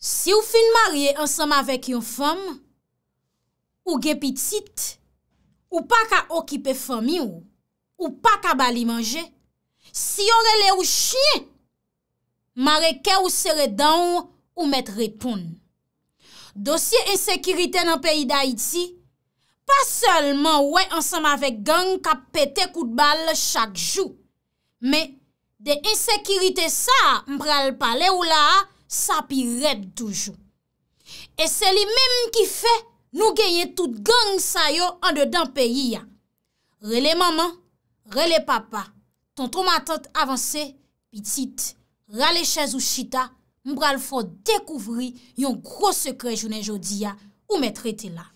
Si ou fin marye ansam avèk yon fòm, ou gèpitit, ou pa ka okipe fòmi ou, ou pa ka bali manje, si yore le ou chien, marye ke ou sere dan ou mèt repoun. Dosye ensekiritè nan peyi da iti, pa sèlman wè e ansam avèk gang ka pète kout bal chak jou. Me, de ensekiritè sa, mpral pale ou la a, sa pi rep toujou. E se li mem ki fe, nou genye tout gang sa yo an de dan peyi ya. Rele maman, rele papa, ton ton matante avanse, pitit, rale chez ou chita, mbral fo dekouvri yon kro sekre jounen jodi ya ou mè trete la.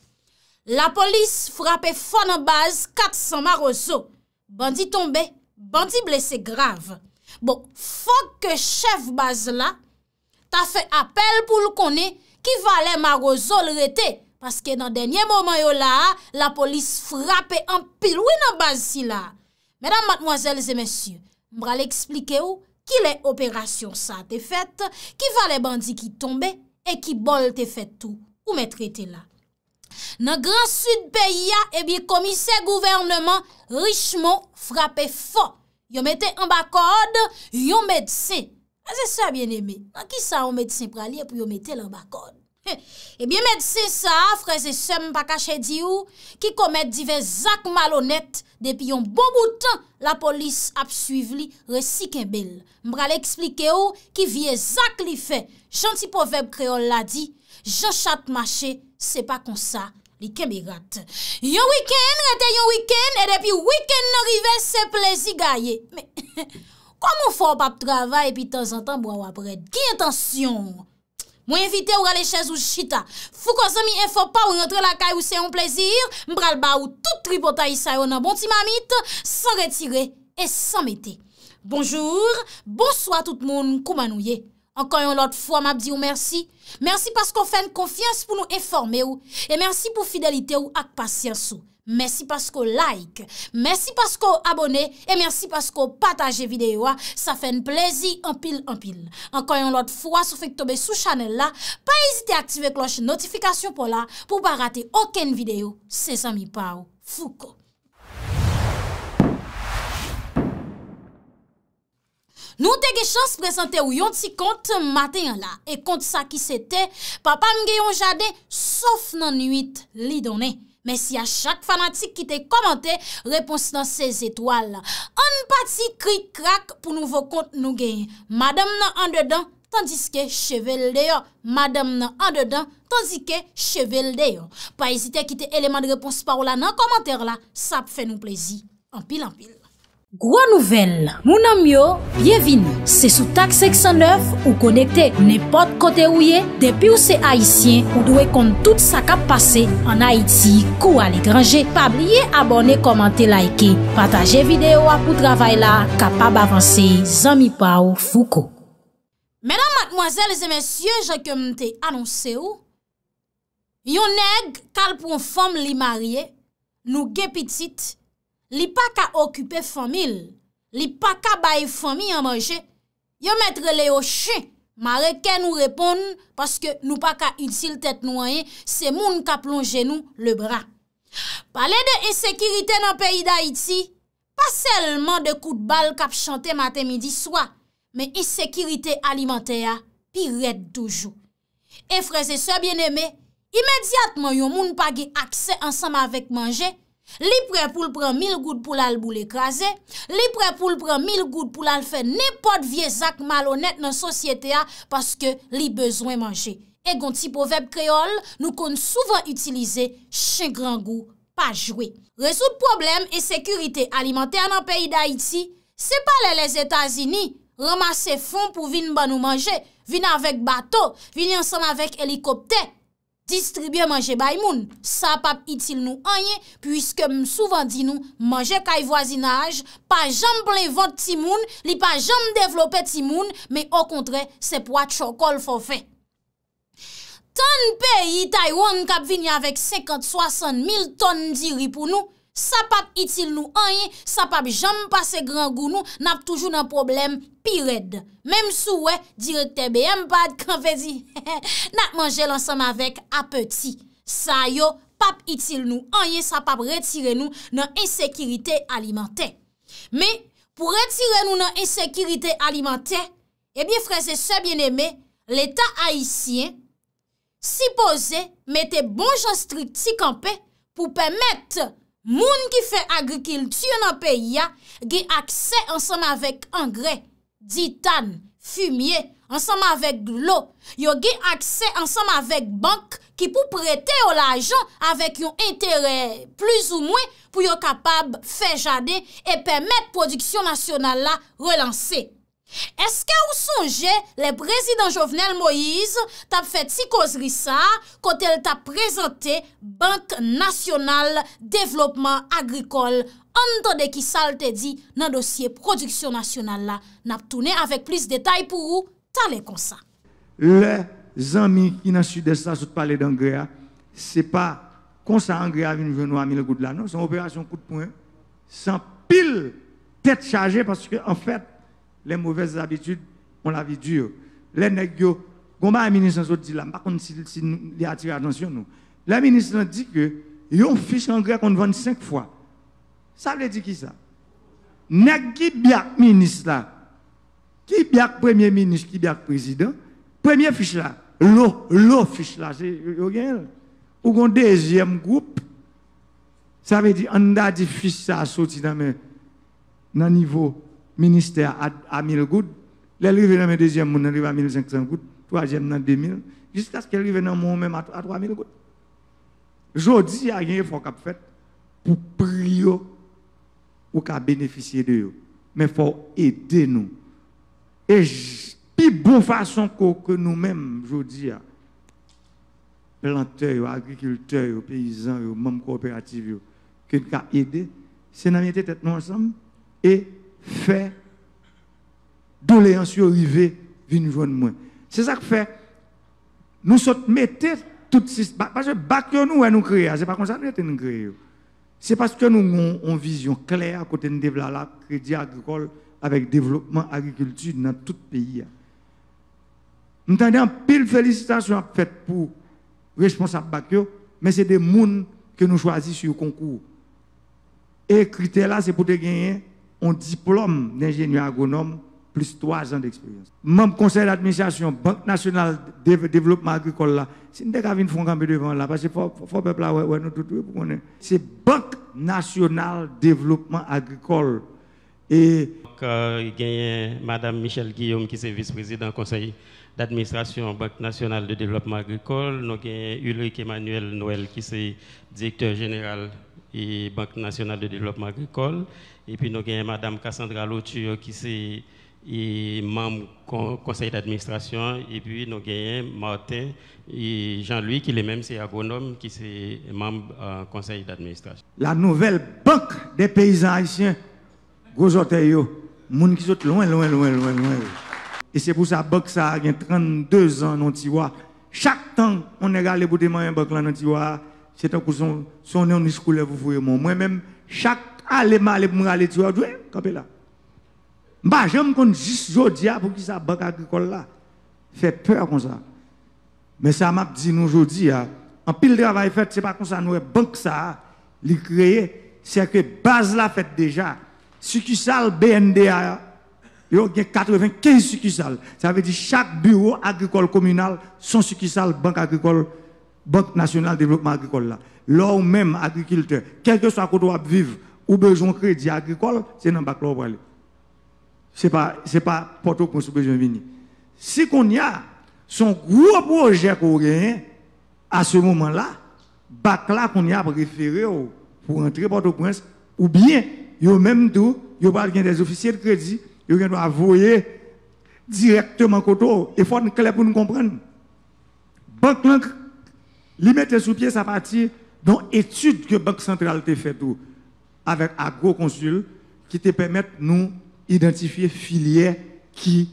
La polis frape fon an baz kat san mar ozo. Bandi tombe, bandi blese grave. Bon, fon ke chev baz la, ta fè apel pou l konè ki va lè marozol rete, paske nan denye momen yo la, la polis frape an pil wè nan bansi la. Mèdam matmoazèl zè mèsyè, mbra lè eksplike ou ki lè operasyon sa te fèt, ki va lè bandi ki tombe, e ki bol te fèt ou, ou mè trete la. Nan gran sud peyi ya, ebi eh komise gouvernement richmo frape fon. Yo mète an bakode, yo mète se, A zè sè a bien eme, an ki sa ou mèd sè pralye pou yo mète lè bakon. Ebyè mèd sè sa, fre zè sè mpaka chè di ou, ki komèd di vè zak malonèt, depi yon bon boutan la polis ap suiv li, resikè bel. Mpralè eksplike ou, ki vie zak li fè. Chanti poveb kreol la di, jò chat mache, se pa konsa, li kemi rat. Yon wikèn, rete yon wikèn, e depi wikèn norive, se plezi gaye. Mè, mè. Ou moun fò ou pap travè epi tan zantan bwa bon, wapred. Ki etansyon? Mwen evite ou gale chèz ou chita. Fou kòzè mi enfò pa ou rentre la kaj ou se yon plezir, mbral ba ou tout tripota yisayon nan bon ti mamit, san retire et san mette. Bonjour, bonsoit tout moun koumanouye. Ankanyon lot fò, mab di ou mersi. Mersi paskò fèn konfians pou nou enfò mè ou. E mersi pou fidelite ou ak pasyans ou. Mersi pasko like, mersi pasko abone, e mersi pasko pataje videyo, sa fen plezi anpil anpil. Ankoyon lot fwa, sou fek tobe sou chanel la, pa ezite aktive kloche notifikasyon pou la, pou ba rate oken videyo, se zami pa ou fuko. Nou te ge chans prezante ou yon ti kont maten la, e kont sa ki se te, papa mge yon jade, souf nan nuit li donen. Mesi a chak fanatik ki te komante, repons nan sez etwal la. An pati krik krak pou nouvo kont nou genye. Madame nan an dedan, tandiske chevel deyo. Madame nan an dedan, tandiske chevel deyo. Pa esite ki te eleman de repons pa ou la nan komante la, sap fe nou plezi. An pil an pil. Gwa nouvel, mounan myo, byevini, se sou tak 609 ou konekte nepot kote ou ye, depi ou se Haitien ou dwe kont tout sa kap pase an Haiti kou al e grange, pa blye abone komante laike, pataje videyo apou travay la, kapab avanse zami pa ou fuko. Mèdan matmoazèl zè mèsyè, jè kèm te anonse ou, yon neg kalpoun fòm li marye, nou gepitit, Li pa ka okupe fomil, li pa ka bay fomi an manje, yo metre le yo chen, ma reken nou repon paske nou pa ka itil tèt nouanyen, se moun ka plonjen nou le bra. Palè de esekirite nan peyi da iti, pa selman de kout bal kap chante matè midi swa, men esekirite alimentè ya, pi ret toujou. E freze se bienemè, imediatman yo moun pa ge akse ansam avèk manje, Li pre pou l pran mil gout pou l al bou l ekraze, li pre pou l pran mil gout pou l al fe nipot vie zak malonet nan sosyete a paske li bezwen manje. E gonti pou veb kreol nou kon souvan utilize che gran gout pa jwe. Resout problem e sekurite alimenter nan peyi da iti, se pale les Etasini, ramase fon pou vin ban nou manje, vin avèk bato, vin ansan avèk helikoptey. Distribye manje bay moun, sa pap itil nou anye, pwiske m souvan di nou manje kay voazinaj, pa jamb le vod ti moun, li pa jamb devlopet ti moun, me o kontre se pwa chokol fo fe. Ton pe itay won kap vini avek 50-60 mil ton diri pou nou, Sa pap itil nou anye, sa pap jom pa se gran goun nou, nap toujou nan problem pi red. Mem sou we, direk te be mpad, kan fe di, nap manje lansam avek a peti. Sa yo, pap itil nou anye, sa pap retire nou nan insekiritè alimante. Me, pou retire nou nan insekiritè alimante, e bi freze se bien eme, l'Etat haisyen, sipoze mette bon janstri ti kampe pou pemette Moun ki fe agrikil tsyon an peya, ge akse ansanm avèk angrè, ditan, fumye, ansanm avèk lo, yo ge akse ansanm avèk bank ki pou prete yo lajan avèk yon interè plus ou mwen pou yo kapab fejade e pèmèt produksyon nasyonal la relansè. Est-ce que vous songez le président Jovenel Moïse t'a fait si causerie ça quand elle t'a présenté Banque nationale développement agricole en qui ça dit dans dossier production nationale là n'a tourné avec plus de détails pour vous les comme ça Les amis qui dans sud de ça sont parler d'engrais c'est pas comme ça engrais vient venir mille gouttes là c'est une opération coup de poing sans pile tête chargée parce que en fait les mauvaises habitudes, on la vie dure. Les nègres, le ministre dit là, par contre, si il attire attention nous. Le ministre dit que yon fiche en grec qu'on vend 5 fois. Ça veut dire qui ça? Nèg qui biak ministre là, qui bien premier ministre, qui bien président, premier fiche là, l'eau, l'eau fiche là, c'est euh, Ou un deuxième groupe, ça veut dire on a dit fiche ça sorti dans le niveau ministère à, à 1000 gouttes. Les arrivés dans mes deuxième, les arrive à 1500 gouttes, troisième dans 2000, jusqu'à ce qu'elle arrive dans mon même à, à 3000 gouttes. Jodi, il y a un effort qui fait pour prier ou bénéficier de eux. Mais il faut aider nous. Et puis, bonne façon que, nous-mêmes, je dis, planteurs, agriculteurs, paysans, membres coopératifs, que nous aider, c'est nous mettre tête nous ensemble et fait doléance arrivé vient de moins. C'est ça que fait nous sommes mettez tout système bah, parce que bac nous nous créer, c'est pas comme ça nous nous créer. C'est parce que nous avons une vision claire à côté de la crédit agricole avec développement agriculture dans tout le pays. Hein. Nous avons pile félicitations faites pour responsable BACIO, mais c'est des gens que nous choisissons sur le concours. Et critère là, c'est pour te gagner un diplôme d'ingénieur agronome plus trois ans d'expérience. Membre conseil d'administration, Banque nationale de développement agricole, là, si nous devons faire un devant là, parce que faut, peuple là, ouais, nous tout, pour C'est Banque nationale développement agricole. Et. Donc, euh, il y a Mme Michel Guillaume qui est vice-présidente conseil d'administration Banque nationale de développement agricole. Nous avons Ulrich Emmanuel Noël qui est directeur général et Banque nationale de développement agricole. Et puis nous avons Madame Cassandra Loture qui est membre du conseil d'administration. Et puis nous avons Martin et Jean-Louis qui est même c'est agronome qui est membre du euh, conseil d'administration. La nouvelle banque des paysans haïtiens, gros oteilles, qui sont loin, loin, loin, loin, loin. Et c'est pour ça que la banque ça a 32 ans, non, Chaque temps, on est allé pour demander une banque là, c'est un son, son en scolaire, vous voyez moi. même chaque allée, mal, je aller tu vois, je eh, là. Bah, j'aime qu'on juste aujourd'hui ah, pour qui ça banque agricole là. Fait peur comme ça. Mais ça m'a dit nous aujourd'hui, ah, en pile travail fait, c'est pas comme ça, nous, banque ça, ah, les créé, c'est que base là fait déjà. Succursale BNDA, il y a 95 succursales. Ça veut dire chaque bureau agricole communal, son succursale banque agricole Banque nationale de développement agricole là. l'homme même agriculteur, quel que soit côté où vivre ou besoin de crédit agricole, c'est dans bac là C'est pas c'est pas porte qu'on besoin venir. Si qu'on y a son gros projet qu'on à ce moment-là, bac là qu'on y a préféré oh, pour entrer Port-au-Prince ou bien yo même tout, yo pas des officiers de crédit, yo doit avouer directement côté oh, et faut clair pour nous comprendre. Banque Li mette sous pied sa partie dans étude que Banque centrale a fait tout avec AgroConsul qui te permettent nous identifier filières qui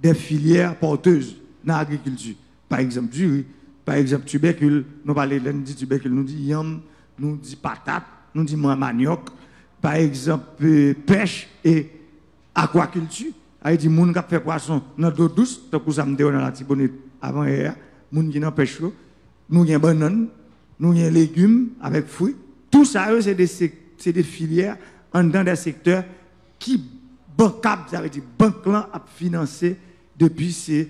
des filières porteuses dans l'agriculture. Par exemple, du riz, par exemple, tubercule, nous parlons de tubercule, nous disons yam, nous dit patate, nous disons manioc, par exemple, euh, pêche et aquaculture. Ah, il dit, gens qui fait poisson dans l'eau douce, tant que ça me dans la tibonite avant hier, gens qui n'en pêche, nous avons bananes, nous avons légumes avec fruits. Tout ça, c'est des, des filières en dans des secteurs qui bancables, ça veut dire banque a depuis ces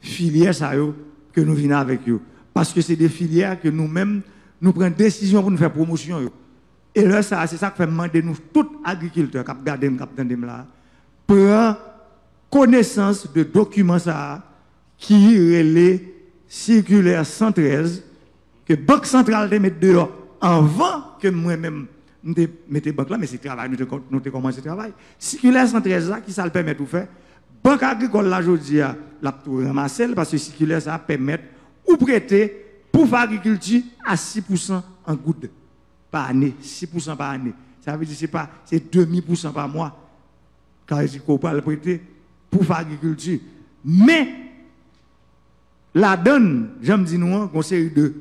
filières ça, que nous venons avec eux. Parce que c'est des filières que nous-mêmes, nous prenons décision pour nous faire promotion. Et là, ça, c'est ça qui fait demander nous, tous agriculteurs qui qui là, connaissance de documents ça, qui relèvent circulaire 113 que Banque centrale de dehors avant que moi-même je mette banque là, mais c'est travail, nous avons commencé le travail. Circulaire 113 là, qui ça le permet de faire Banque agricole là, dis, la tout Marcel parce que circulaire ça permet ou prêter pour faire agriculture à 6% en goutte par année, 6% par année. Ça veut dire que c'est pas, c'est demi par mois. Car il qu'on pas le prêter pour faire agriculture. Mais la donne, j'aime dire nous, hein, une série de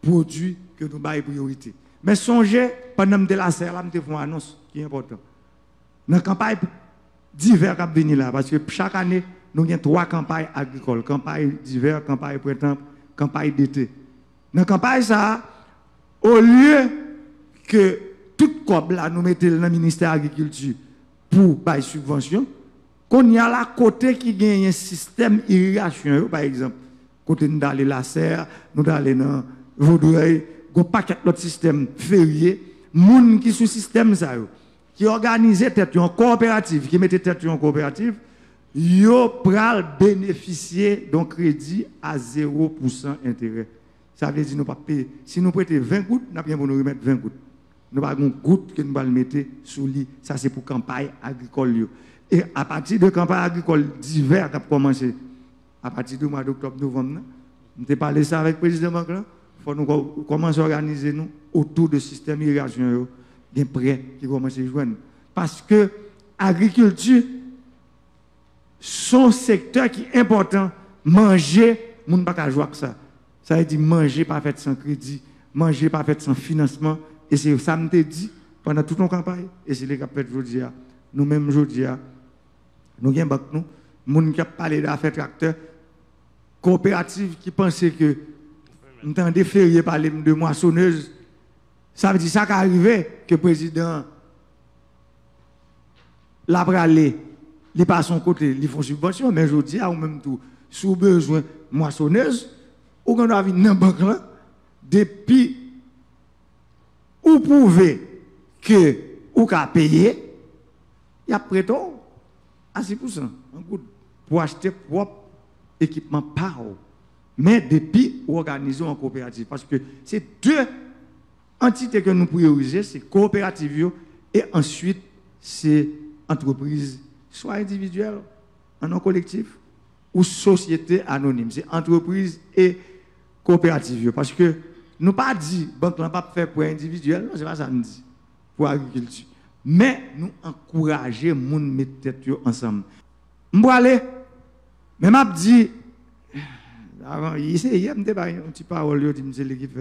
produits que nous avons priorité. Mais songez, pendant que la serre, je fait une annonce qui est important. Dans la campagne d'hiver là, parce que chaque année, nous avons trois campagnes agricoles campagne d'hiver, campagne printemps, campagne d'été. Dans la campagne, ça, au lieu que tout le là, nous mettons dans le ministère de l'Agriculture pour la subvention, qu'on y a là côté qui gagne un système d'irrigation, par exemple côté nous allons la serre, nous allons dans Vaudreuil, un paquet système système les gens qui sous système ça qui organisent tête en coopérative, qui mettent tête en coopérative, yo pral bénéficier d'un crédit à 0% intérêt. Ça veut dire nous pas payer. Si nous prêtons 20 gouttes, nous bien pour nous remettre 20 gouttes. Nous pas une gouttes que nous allons mettre sous lit. Ça c'est pour campagne agricole. Et à partir de campagne agricole d'hiver qui a commencé à partir du mois d'octobre, novembre, nous parlé ça avec le président Banque. Il faut nous commencer organiser autour du système irrationnel Des prêts qui commencent à jouer. Parce que l'agriculture, son secteur qui est important, manger, nous ne pouvons pas jouer avec ça. Ça veut dire manger pas fait sans crédit, manger pas faire sans financement. Et c'est ça que avons dit pendant toute nos campagne. Et c'est ce que fait aujourd'hui. Hein. Nous-mêmes, aujourd'hui, hein. nous avons nous, aller qui d'affaires acteurs coopérative qui pensait que des déféré par les de moissonneuse, ça veut dire ça qui arrivé que le président l'a aller, il pas à son côté, il font subvention, mais je dis à ah, même tout, sous besoin moissonneuse, ou quand on a vu dans banque depuis où pouvait que ou a payé, il y a prêté à 6% pour acheter propre équipement par. Mais depuis, organisons en coopérative. Parce que c'est deux entités que nous priorisons, c'est coopérative et ensuite c'est entreprise, soit individuelle, en non collectif, ou société anonyme. C'est entreprise et coopérative. Parce que nous pas dit, banque n'a pas fait pour individuel, non, c'est pas ça nous dit, pour agriculture. Mais nous encourager les gens à mettre tête ensemble. Nous aller mais m'a dit, avant, il essayait de un un petit parole, il dit, l'équipe,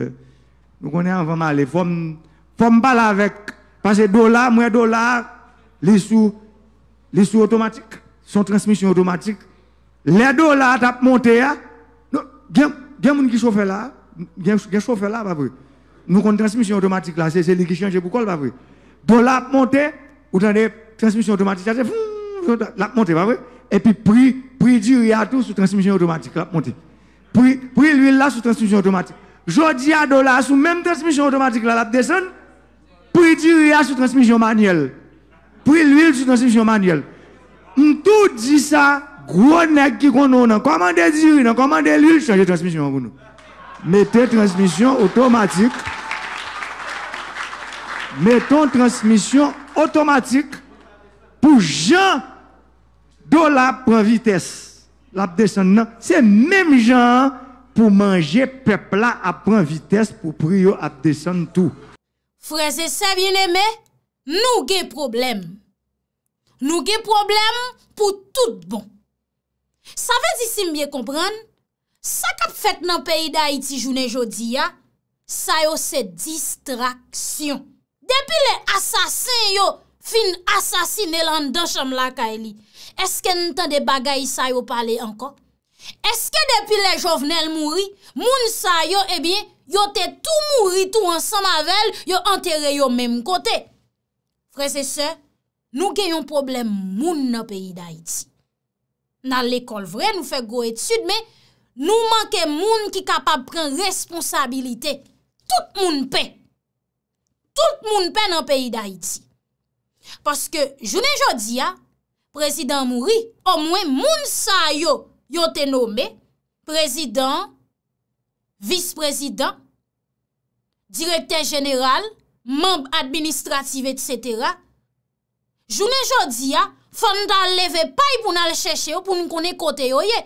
nous connaissons avant mal, il faut me parler avec, parce que dollar, moins dollar, les sous, les sous automatiques, sont transmission automatique. Les dollars tap monté, il y a des gens qui chauffent là, il y a des chauffeurs là, pas vrai. Nous avons transmission automatique là, c'est ce qui change pourquoi, pas vrai. Dollar monté, ou t'en des transmissions automatiques, c'est la montée, pas vrai et puis prix, prix du à tout sous transmission automatique, là, monté. Prix, l'huile là sous transmission automatique. Jodi à dollar sous même transmission automatique là, la descend. Prix du à sous transmission manuelle. Prix l'huile sous transmission manuelle. Tout dit ça, gros nèg qui connaît, on commandé du riz, commandé l'huile, changer transmission pour nous. Mettez transmission automatique. Mettons transmission automatique pour Jean. Dola pran vites, la ap desan nan. Se menm jan pou manje pepla ap pran vites pou priyo ap desan tou. Freze se vye neme, nou ge problem. Nou ge problem pou tout bon. Sa ve di si mbyen kompran, sa kap fet nan peyi da iti jounen jodi ya, sa yo se distraksyon. Depi le asasin yo fin asasin elan dan chanm la ka eli, Eske n tan de bagay sa yo pale ankon? Eske depi le jovenel mouri, moun sa yo, ebyen, eh yo te tou mouri tou ansan mavel, yo anterre yo mem kote? Fre se se, nou gen yon problem moun nan peyi da iti. Nan l'ekol vre, nou fek go etud, men nou manke moun ki kapab pren responsabilite. Tout moun pe. Tout moun pe nan peyi da iti. Paske jounen jodi ya, Prezident Mouri, o mwen moun sa yo yo te nombe, prezident, vice-prezident, direkter general, memb administratif, etc. Jounen jodi ya, fwa mwen ta leve pay pou nan chèche yo pou mwen kone kote yo ye.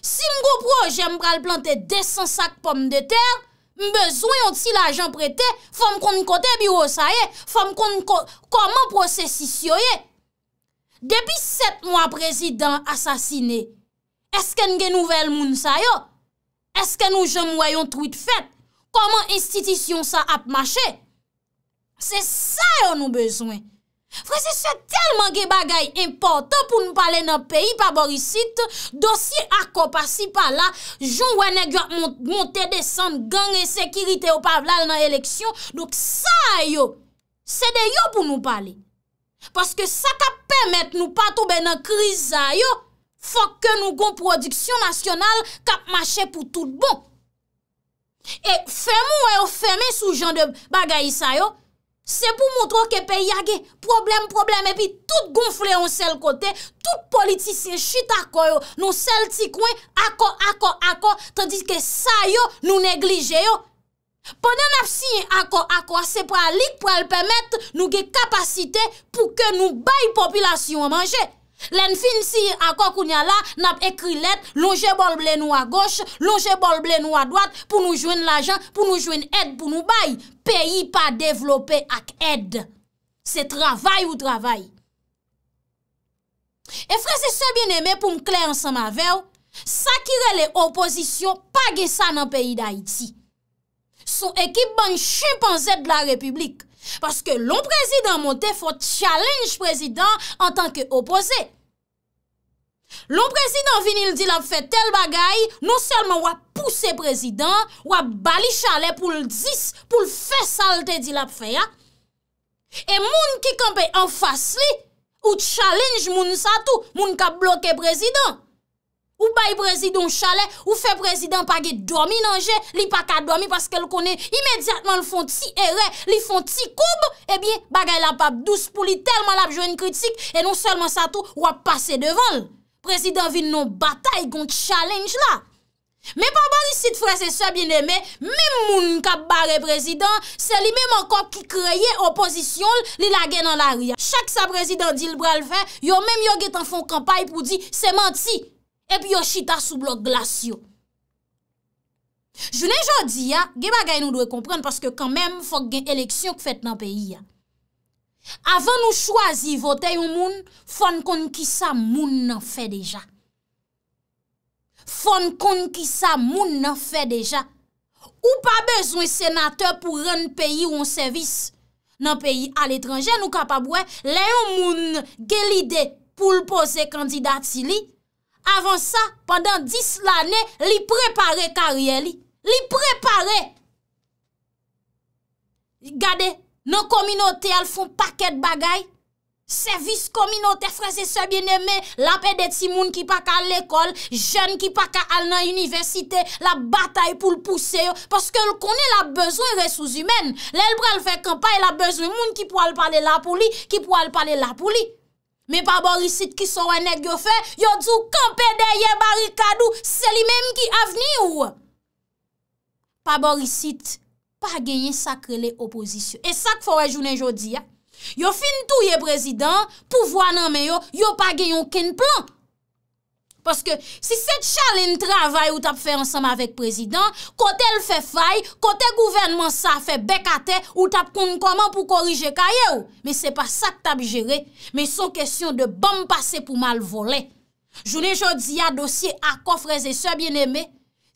Si mwen go proje, mwen pral plante 200 sak pomme de ter, mwen bezwen yon ti la ajan prete, fwa mwen kone kote biyo sa ye, fwa mwen kone koman prosesi si yo ye. Depi 7 mwa prezident asasine, eske nou gen nouvel moun sa yo? Eske nou jen mwayon truit fèt? Koman institisyon sa ap mache? Se sa yo nou bezwen. Fransese, se telman gen bagay impotant pou nou pale nan peyi pa borisite, dosye akopasi pa la, joun wene gwa monte desan, gang e sekirite ou pavlal nan eleksyon, dok sa yo, se de yo pou nou pale. Paske sa kap pemet nou patou be nan kriza yo, fokke nou gon prodiksyon nasyonal kap mache pou tout bon. E femou yo e feme sou jan de bagayisa yo, se pou moutro kepe yage problem problem epi tout gonfle yon sel kote, tout politisyen chit akon yo, nou sel ti kwen akon akon akon, tandiske sa yo nou neglije yo. Pwè nan ap si akor akor, se pou alik pou el pèmèt nou ge kapasite pou ke nou bay populasyon manje. Len fin si akor koun ya la, nan ap ekri let, longe bol blè nou a goch, longe bol blè nou a dwat pou nou jwen l'ajan, pou nou jwen ed pou nou bay. Peyi pa devlopè ak ed. Se travay ou travay. E fre se se bien eme pou mkle ansan ma vew, sakire le oposisyon pa ge sa nan peyi da iti. sou ekip ban chupan zèd la republik. Paske lon prezident monte fò challenge prezident an tanke opose. Lon prezident vinil dilap fè tel bagay, non selman wap pousse prezident, wap bali chale pou l'dzis, pou l'fè salte dilap fè ya. E moun ki kampe an fas li, ou challenge moun sa tou, moun ka bloke prezident. Ou bay prezidon chale, ou fe prezidon pa ge domi nanje, li pa ka domi paske l konen imediatman l fon ti ere, li fon ti koube, ebyen eh bagay la pap douz pou li termal ap jwen kritik, e non selman sa tou wap pase devan l. Prezidon vil non batay gon challenge la. Men pa ban li sit fre se se bieneme, men moun kap bare prezidon, se li men man kop ki kreye opozisyon l, li la gen nan la ria. Chak sa prezidon dil bral fe, yo menm yo get an fon kampay pou di se manti. ep yon chita sou blok glasyon. Jounen jodi ya, ge bagay nou dwe kompren paske kamem fok gen eleksyon k fèt nan peyi ya. Avan nou chwazi vote yon moun, fon kon ki sa moun nan fè deja. Fon kon ki sa moun nan fè deja. Ou pa bezwen senateur pou ren peyi ou an servis nan peyi al etranje nou kapabwe, le yon moun gelide pou l'pose kandidatili, avan sa, pandan dis l'anè, li prepare karyè li. Li prepare. Gade, nan kominote al fon pakèd bagay. Servis kominote, freze se bienemè, la pe de ti moun ki pakal l'ekol, jen ki pakal al nan universite, la batay pou l'pouseyo, paske l konè la bezwen resouz imen. Lèl bral fekampay, la bezwen moun ki pou al pale la pou li, ki pou al pale la pou li. Men pa borisit ki sou wè nèk yo fè, yo djou kompèdè ye barikadou, se li mèm ki avni ou. Pa borisit, pa genyen sakre le oposisyon. E sak fò wè jounen jodi ya. Yo fin tou ye prezident, pouvoan nan men yo, yo pa genyon ken plan. Paske si set chalene travay ou tap fe ansanm avek prezidant, kote el fe fay, kote gouvenman sa fe bekate, ou tap koun koman pou korije kaye ou. Me se pa sa te tap jere, me son kesyon de bam pase pou mal vole. Jounen jodi ya dosye akofreze se bieneme,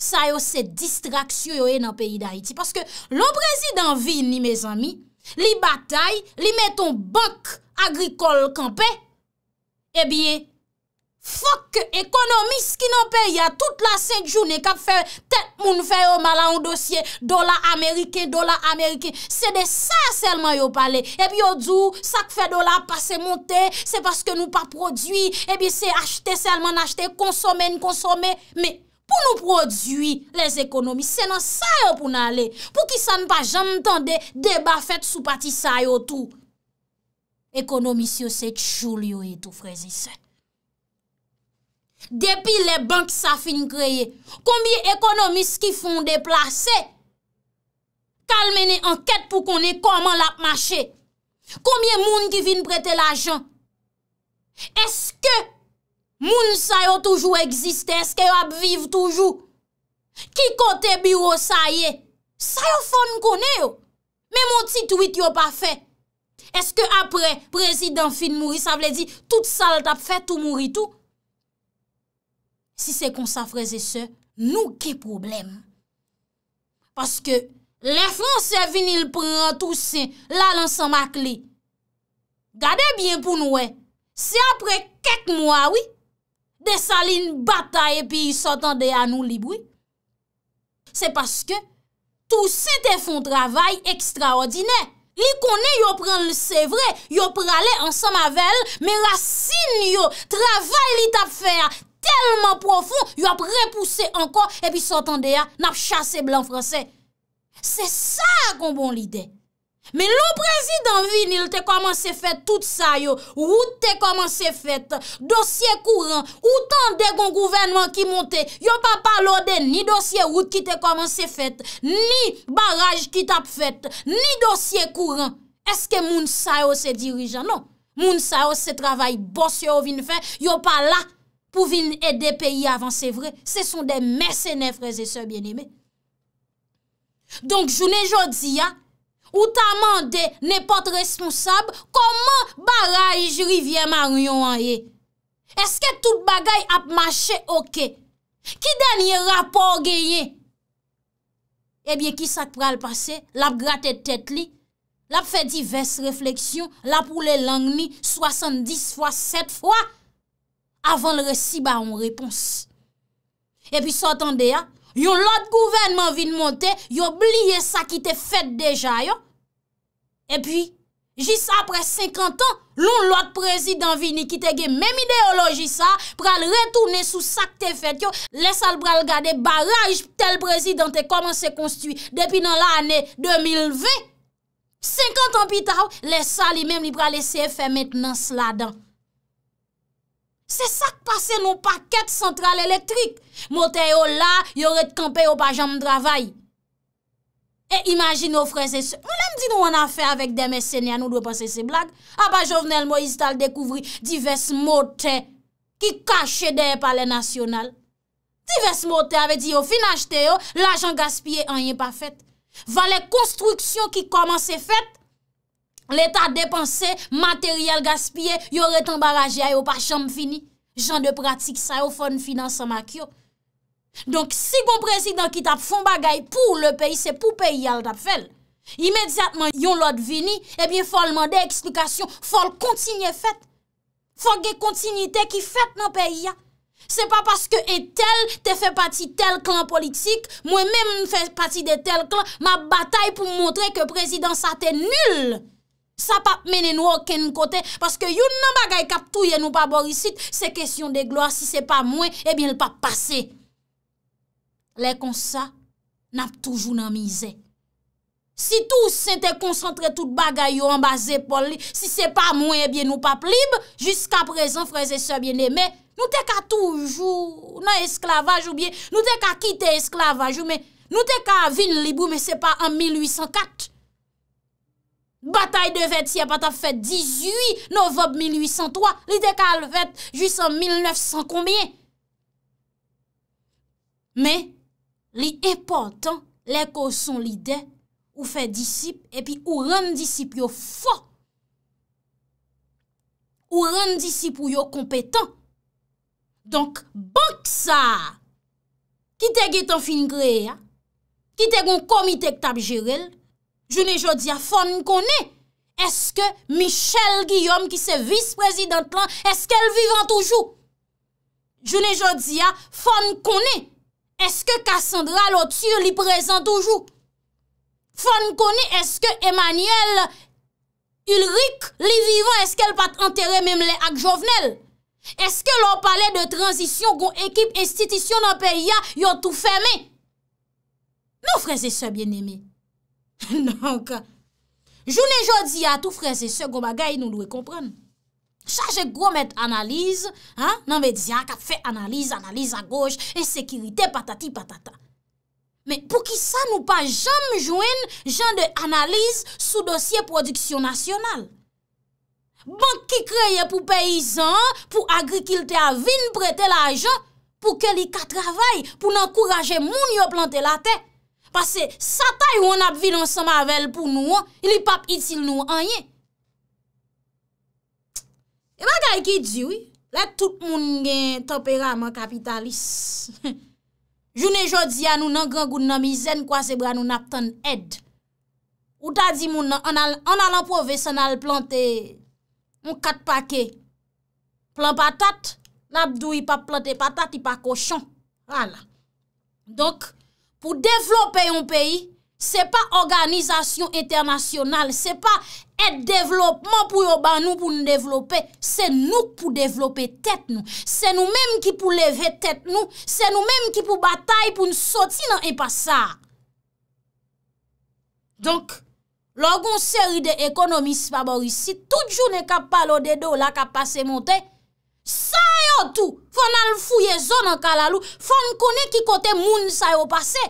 sa yo se distraksyon yo e nan peyi da iti. Paske lo prezidant vi ni me zami, li batay, li meton bank agrikol kampe, e eh bie... Fok ekonomis ki nan pe, ya tout la set joun, ne kap fe, tet moun fe yo mala ou dosye, dola Amerike, dola Amerike, se de sa selman yo pale, e bi yo djou, sak fe dola pase monte, se paske nou pa produi, e bi se achte selman achte, konsome, n konsome, me pou nou produi, les ekonomis, se nan sa yo pou nan ale, pou ki san pa jantan de, deba fet sou pati sa yo tou, ekonomis yo set joul yo itou frezi set, Depi le bank sa fin kreye, konbye ekonomis ki fon de plase? Kal mene anket pou konne koman la pmache? Konbye moun ki vin prete la jan? Eske moun sa yo toujou eksiste? Eske yo ap viv toujou? Ki kote biro sa ye? Sa yo fon konne yo? Me moun titwit yo pa fe? Eske apre prezident fin mouri, sa vle di tout sal tap fe tou mouri tou? Si se kon sa freze se, nou ki problem. Paske, le franse vinil pran tout se, la lan sa mak li. Gade bien pou noue, se apre ket mwa wi, de sa lin bata e pi y sotande a nou li bwi. Se paske, tout se te fon travay ekstraordinè. Li konen yo pran le se vre, yo pran le an sa mavel, me la sin yo, travay li tap fè a. telman profoun, yo ap repousse anko, epi sotan de ya, nap chase blan franse. Se sa kon bon lide. Men lo prezident vin, il te komanse fet tout sa yo, wout te komanse fet, dosye kouran, woutan de kon gouvenman ki monte, yo pa palode, ni dosye wout ki te komanse fet, ni baraj ki tap fet, ni dosye kouran. Eske moun sa yo se dirijan? Non. Moun sa yo se travay, boss yo vin fe, yo pa la, pou vin e de peyi avan se vre, se son de mersenev reze se bienime. Donk jounen jodi ya, ou ta mande ne pot responsab, koman baraj rivye maryon an ye? Eske tout bagay ap mache okey? Ki denye rapor geye? Ebyen eh ki sak pral pase, lap gratet tet li, lap fe divers refleksyon, lap ou le lang ni, swasand dis fwa set fwa, avan le resi ba an repons. E pi sotande ya, yon lot gouvernement vin monte, yon blie sa ki te fet deja yo. E pi, jis apre 50 an, lon lot prezident vin, ni kitege men ideoloji sa, pral retoune sou sa ki te fet yo, lesal pral gade baraj tel prezident te koman se konstu depi nan la ane 2020. 50 an pitav, lesal li men li pral lese fe metnan sladan. Se sak pase nou paket sentral elektrik. Mote yo la, yor et kampe yo pa janm dravay. E imajin nou freze se. Mounen mdi nou an a fe avèk deme sènyan nou dwe pase se blag. Aba jovnel mwen is tal dekouvri divès mote ki kache dey palè nasyonal. Divès mote avè di yo finajte yo, la jan gaspye an yon pa fèt. Valè konstruksyon ki koman se fèt. L'état dépensé, materyèl gaspillé, yon reten barajè a yon pa chanm fini. Jan de pratik sa yon fon finansan mak yo. Donk, si yon prezident ki tap fon bagay pou le peyi, se pou peyi al tap fel. Imediatman yon lot vini, ebyen fol mande eksplikasyon, fol kontinye fet. Fol ge kontinye te ki fet nan peyi ya. Se pa paske etel, te fe pati tel klan politik, mwen menm fe pati de tel klan, ma batay pou montre ke prezident sa te nul. Sa pap menen nou aken kote, paske yon nan bagay kap touye nou pap borisit, se kesyon de gloa, si se pa mwen, ebyen l pap pase. Lè kon sa, nap toujou nan mizè. Si tou se te koncentre tout bagay yo an bazé poli, si se pa mwen, ebyen nou pap libe, jusqu'a prezen fraze se bienemè, nou te ka toujou nan esklavaj oubyen, nou te ka kite esklavaj oubyen, nou te ka vin libu, men se pa an 1804, Batay de vet si apat ap fet 18 novem 1803, li de kal vet jis an 1900 konbyen. Me, li epotan le ko son li de ou fe disip epi ou ren disip yo fò. Ou ren disip yo kompetan. Donk, bank sa! Kite ge tan fin gre ya, kite gon komitek tab jerel, Jounè jò di a fon konè, eske Michel Guillaume ki se vice-president lan, eske el vivan toujou? Jounè jò di a fon konè, eske Kassandra Lotur li prezan toujou? Fon konè, eske Emmanuel Ulrich li vivan, eske el pat entere memle ak jovenel? Eske lò palè de transisyon goun ekip estitisyon an periya yon tou fèmè? Nou freze se bien eme, Nan anka, jounen jodi a tou freze se goma gayi nou lwe kompran. Chaje goma et analize, nan me diya ka fe analize, analize a goj, e sekirite patati patata. Men pou ki sa nou pa jam jounen jan de analize sou dosye produksyon nasyonal. Ban ki kreye pou peyizan, pou agrikilte a vin, pou prete la ajan, pou ke li ka travay, pou nankouraje moun yo plante la tey. Pase satay ou an ap vil an sama vel pou nou an, ili pap itil nou an ye. E magay ki diwi, la tout moun gen tempera man kapitalis. Jounen jodi an nou nan gangoun nan mizen kwa sebra nou nap ton ed. Ou ta di moun an alan povesan al plante moun kat pake. Plan patat, lap dou yi pap plante patat yi pa koshan. Ala. Dok, Pou devlope yon peyi, se pa organizasyon eternasyonal, se pa et devlopman pou yon ban nou pou nou devlope, se nou pou devlope tet nou. Se nou menm ki pou leve tet nou, se nou menm ki pou batay pou nou soti nan e pa sa. Donk, logon seri de ekonomis pa borisi, tout jou ne kap pa lo de do la kap pa se monte, Sa yo tou fwen al fouye zon an kalalou, fwen kone ki kote moun sa yo pase.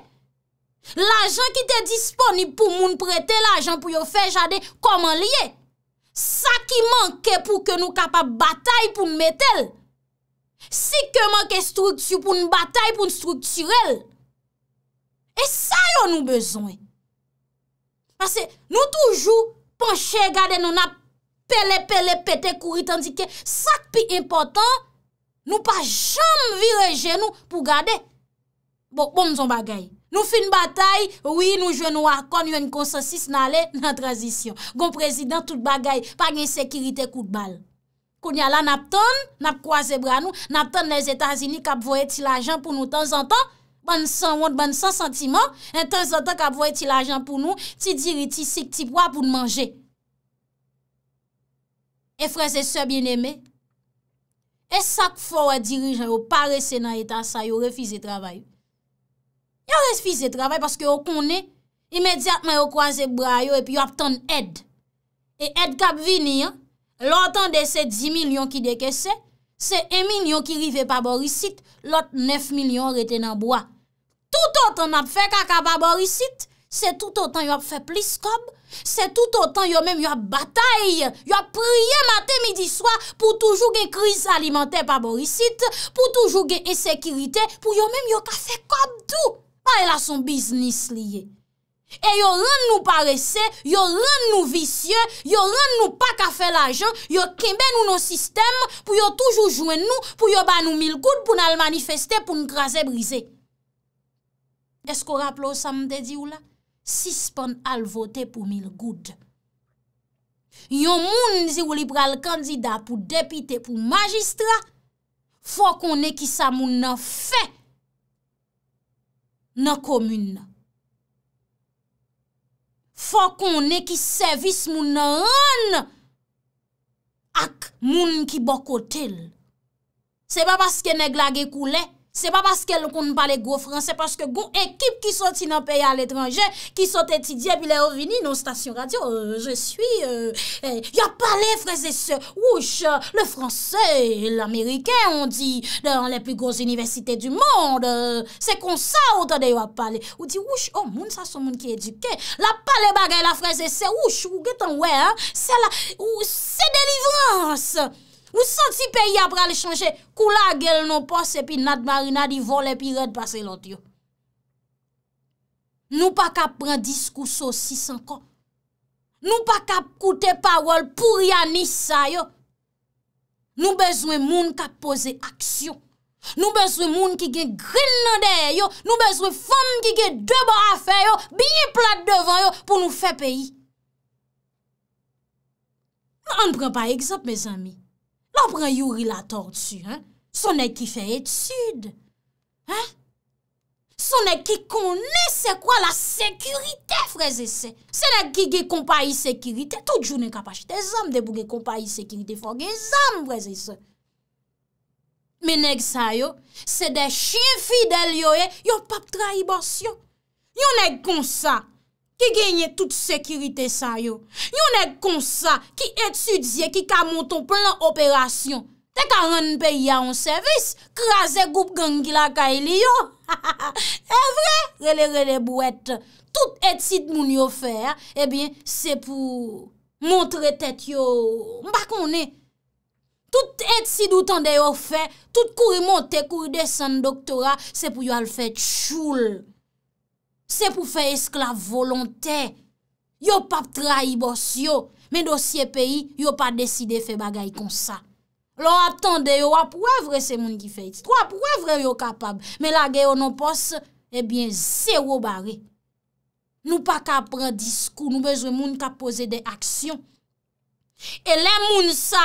L'ajan ki te disponi pou moun prete l'ajan pou yo fe jade koman liye. Sa ki manke pou ke nou kapap batay pou mwetel. Si ke manke struktu pou mw batay pou mw strukturel. E sa yo nou bezon. Pase nou toujou panche gade nou nap. Pele, pele, pete, kuri, tandike sak pi importan, nou pa jam vir e genou pou gade. Bon, bon zon bagay. Nou fi n batay, wii nou jwen wakon, yon konsensis nale nan tradisyon. Gon prezident tout bagay, pa gen sekirite kout bal. Koun yala nap ton, nap kwa zebra nou, nap ton nèz etazini kap voye ti la jen pou nou tan zan ton, ban san wot, ban san sentiman, en tan zan ton kap voye ti la jen pou nou, ti diri, ti sik, ti pwa pou nou manje. E fre se se bin eme. E sak fwa dirijan yo pa rese nan etasa yo refize travay. Yo refize travay paske yo konen imediatman yo kwaze bray yo epi yo ap ton ed. E ed kap vini an. Loutan de se 10 milyon ki deke se. Se 1 milyon ki rive pa borisit. Lout 9 milyon rete nan bwa. Tout otan ap fe kaka pa borisit. Se tout otan yo ap fe plis kob, se tout otan yo men yo ap batay, yo ap priye matè midi swa pou toujou gen kriz alimentè pa borisit, pou toujou gen esekirite, pou yo men yo ka fe kob dou. A e la son biznis liye. E yo ren nou paresè, yo ren nou visye, yo ren nou pa ka fe la jen, yo kemen nou nou sistem pou yo toujou jwen nou, pou yo ban nou mil koud pou nan lmanifeste pou nkrasè brise. Esko rapple ou sa mte di ou la? Sispon alvote pou mil goud. Yon moun zi ou liberal kanzida pou depite pou magistra, fò kon ne ki sa moun nan fe nan komune. Fò kon ne ki servis moun nan an ak moun ki bokotel. Se ba baske neg lage koule, Se pa paske kon pale go fran, se paske go ekip ki sot in an peya al etranje, ki sot etidye, pi le o vini non stasyon radyo, je suis... Euh, eh, ya pale freze se, wouche, le franse, l'ameriken, on di, le an le pi gos universite du monde, euh, se konsa ou tade yo a pale, ou di wouche, ou moun sa son moun ki eduke, la pale bagay la freze se, wouche, ou getan we, se la, ou se delivrance... Ou sot si peyi apre ale chanje, kou la gel nou pos e pi nat marina di vol e pi red pase lont yo. Nou pa kap pran diskou so 600 kom. Nou pa kap koute parol pou ryanis sa yo. Nou bezwe moun kap pose aksyon. Nou bezwe moun ki gen grin nan dey yo. Nou bezwe fom ki gen deban a fe yo. Biye plat devan yo pou nou fe peyi. An pren pa eksept me zami. Lopren yu ri la tord su, son ek ki fe etud. Son ek ki kone se kwa la sekurite freze se. Se nek ki ge kompa yi sekurite, tout jounen kapache de zanm de bou ge kompa yi sekurite for ge zanm freze se. Menek sa yo, se de shin fidel yo e, yo pap traibos yo. Yon ek konsa. Ki genye tout sekirite sa yo. Yon e konsa ki etsidye ki kamoton plan operasyon. Te ka ren pe ya an servis. Kraze goup gen gila ka ili yo. E vre, rele rele bou et. Tout etsid moun yo fer, e eh bin se pou montre tet yo. Mbak moun e. Tout etsid ou tan de yo fer, tout kuri monte, kuri desen doktora, se pou yo al fet choul. Se pou fe esklav volontè. Yo pa trahibos yo. Men dosye peyi, yo pa deside fe bagay kon sa. Lo atande, yo ap wèvre se moun ki fe iti. Yo ap wèvre yo kapab. Men la geyo nan pos, ebyen eh se wobare. Nou pa kapre diskou, nou bezwe moun kap pose de aksyon. E lè moun sa...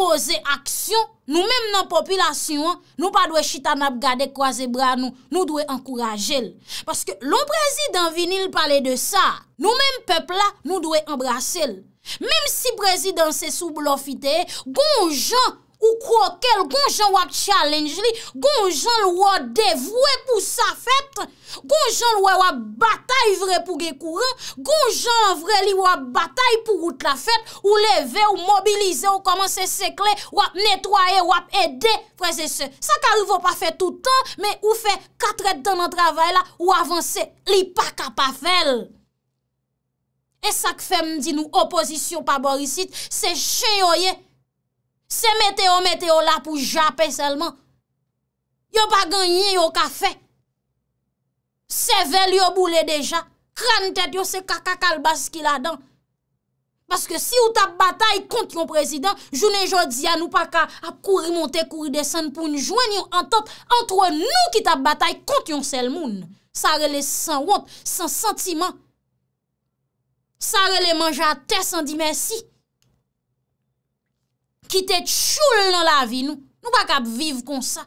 pose aksyon nou mèm nan popilasyon, nou pa dwe chitanap gade kwa ze bra nou, nou dwe ankouraje l. Paske loun prezident vinil pale de sa, nou mèm pepla nou dwe embrase l. Mèm si prezident se sou blofite, goun jant, Ou krokel, gonjan wap challenge li, gonjan wap devwe pou sa fèt, gonjan wap batay vre pou ge kouran, gonjan vre li wap batay pou gout la fèt, ou leve, ou mobilize, ou komanse sekle, wap netwaye, wap ede, prese se. Sa kariv wap pa fè toutan, men ou fè katred dan an travay la, wap avanse li pa kapafel. E sa k fèm di nou oposisyon pa borisit, se chen yo ye, Se meteo, meteo la pou japon selman. Yo pa ganyen yo kafe. Se vel yo boule deja. Kran tet yo se kakakal bas ki la dan. Paske si yo tap batay kont yon prezident, jounen jod ziyan ou pa ka ap kouri monte, kouri desen, pou njwen yon antop, antwen nou ki tap batay kont yon selmoun. Sa rele san wot, san sentiman. Sa rele manja te san dimensi. ki te tchoul nan la vi nou. Nou bak ap viv kon sa.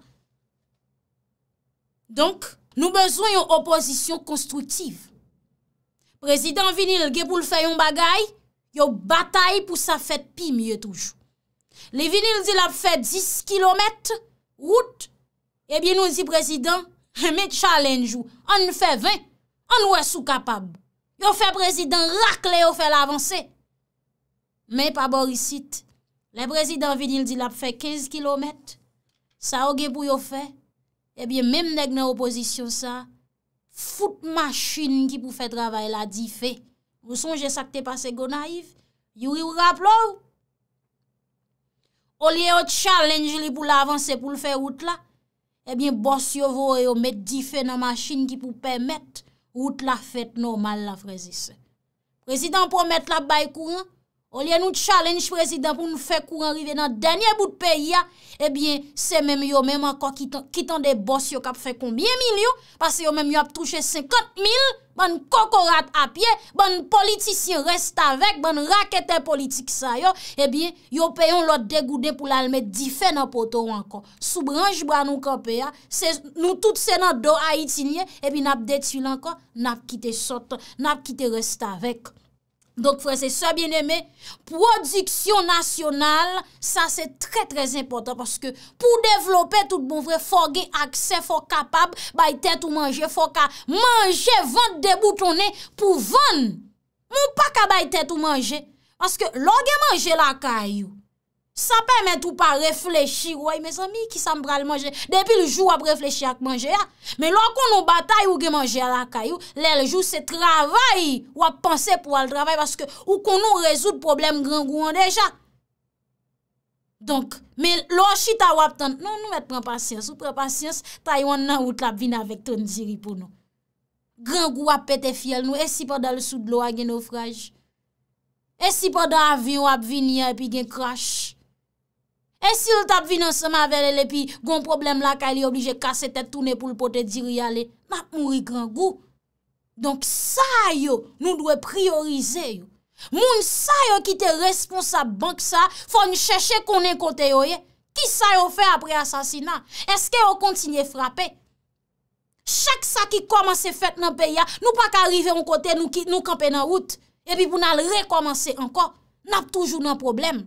Donk, nou bezon yon opozisyon konstruktiv. Prezident vinil ge pou l fe yon bagay, yo batay pou sa fet pi mye toujou. Le vinil di la fe 10 kilometre, route, e eh bi nou di prezident, me chalenjou, an fe 20, an wè sou kapab. Yo fe prezident, la kle yo fe l avanse. Me pa borisite, Le prezidant vinil di la pou fè 15 km, sa ou gen pou yo fè, ebyen eh menm neg nan opozisyon sa, fout machin ki pou fè travay la 10 fè. Ou sonje sa k te pase gona if? Youi ou rap lou? Oliye ou challenge li pou l'avansè pou l'fè out la, ebyen eh bòs yo vò yo met 10 fè nan machin ki pou pè met out la fèt normal la prezisyon. Prezidant pou met la bay kouan, Olè nou challenge prezident pou nou fè kou anrive nan denye bout peyi ya, ebyen, eh se mèm yo mèm anko kitan de boss yo kap fè konbyen mil yo, pasè yo mèm yo ap touche eh 50 mil, ban kokorat apye, ban politisyen resta vek, ban rakete politik sa yo, ebyen, yo peyon lò degoude pou lalme di fè nan poto wanko. Sou branj bra nou kap e ya, nou tout se nan do a itinye, ebyen ap deti lanko, nap kite sot, nap kite resta vek. Donk fwen se sa bien eme, prodiksyon nasyonal, sa se tre tre impotant, paske pou devlopè tout bon vre, fò gen akse fò kapab, bay tèt ou manje, fò ka manje vant de boutonè, pou vant, moun pa ka bay tèt ou manje, paske lò gen manje la kayou, Sa pèmèt ou pa reflechi, woy, mes ami, ki sa mbral manje. Depi l'jou wap reflechi ak manje, ya. Men lò kon nou batay ou gen manje alakay ou, lè l'jou se travay. Wap panse pou al travay, paske ou kon nou rezout problem gran gou an deja. Donk, men lò chita wap tan, non, nou nou met prempasyans. Ou prempasyans, taiwan nan ou tlap vin avèk ton ziri pou nou. Gran gou wap pète fiel nou, e si pa dal sou blou a gen ofraj. E si pa dal avyon wap vin ya epi gen krasch. E si l tap vinansman vele le pi, goun problem la ka li oblije kase tete toune pou l pote diri ale, map mouri gran gou. Donk sa yo nou dwe priorize yo. Moun sa yo ki te responsab bank sa, fwa n cheche konen kote yo ye. Ki sa yo fe apre asasina? Eske yo kontinye frape? Chak sa ki komanse fet nan peya, nou pa ka rive an kote nou kampe nan wout. E pi pou nan re komanse anko, nap toujou nan probleme.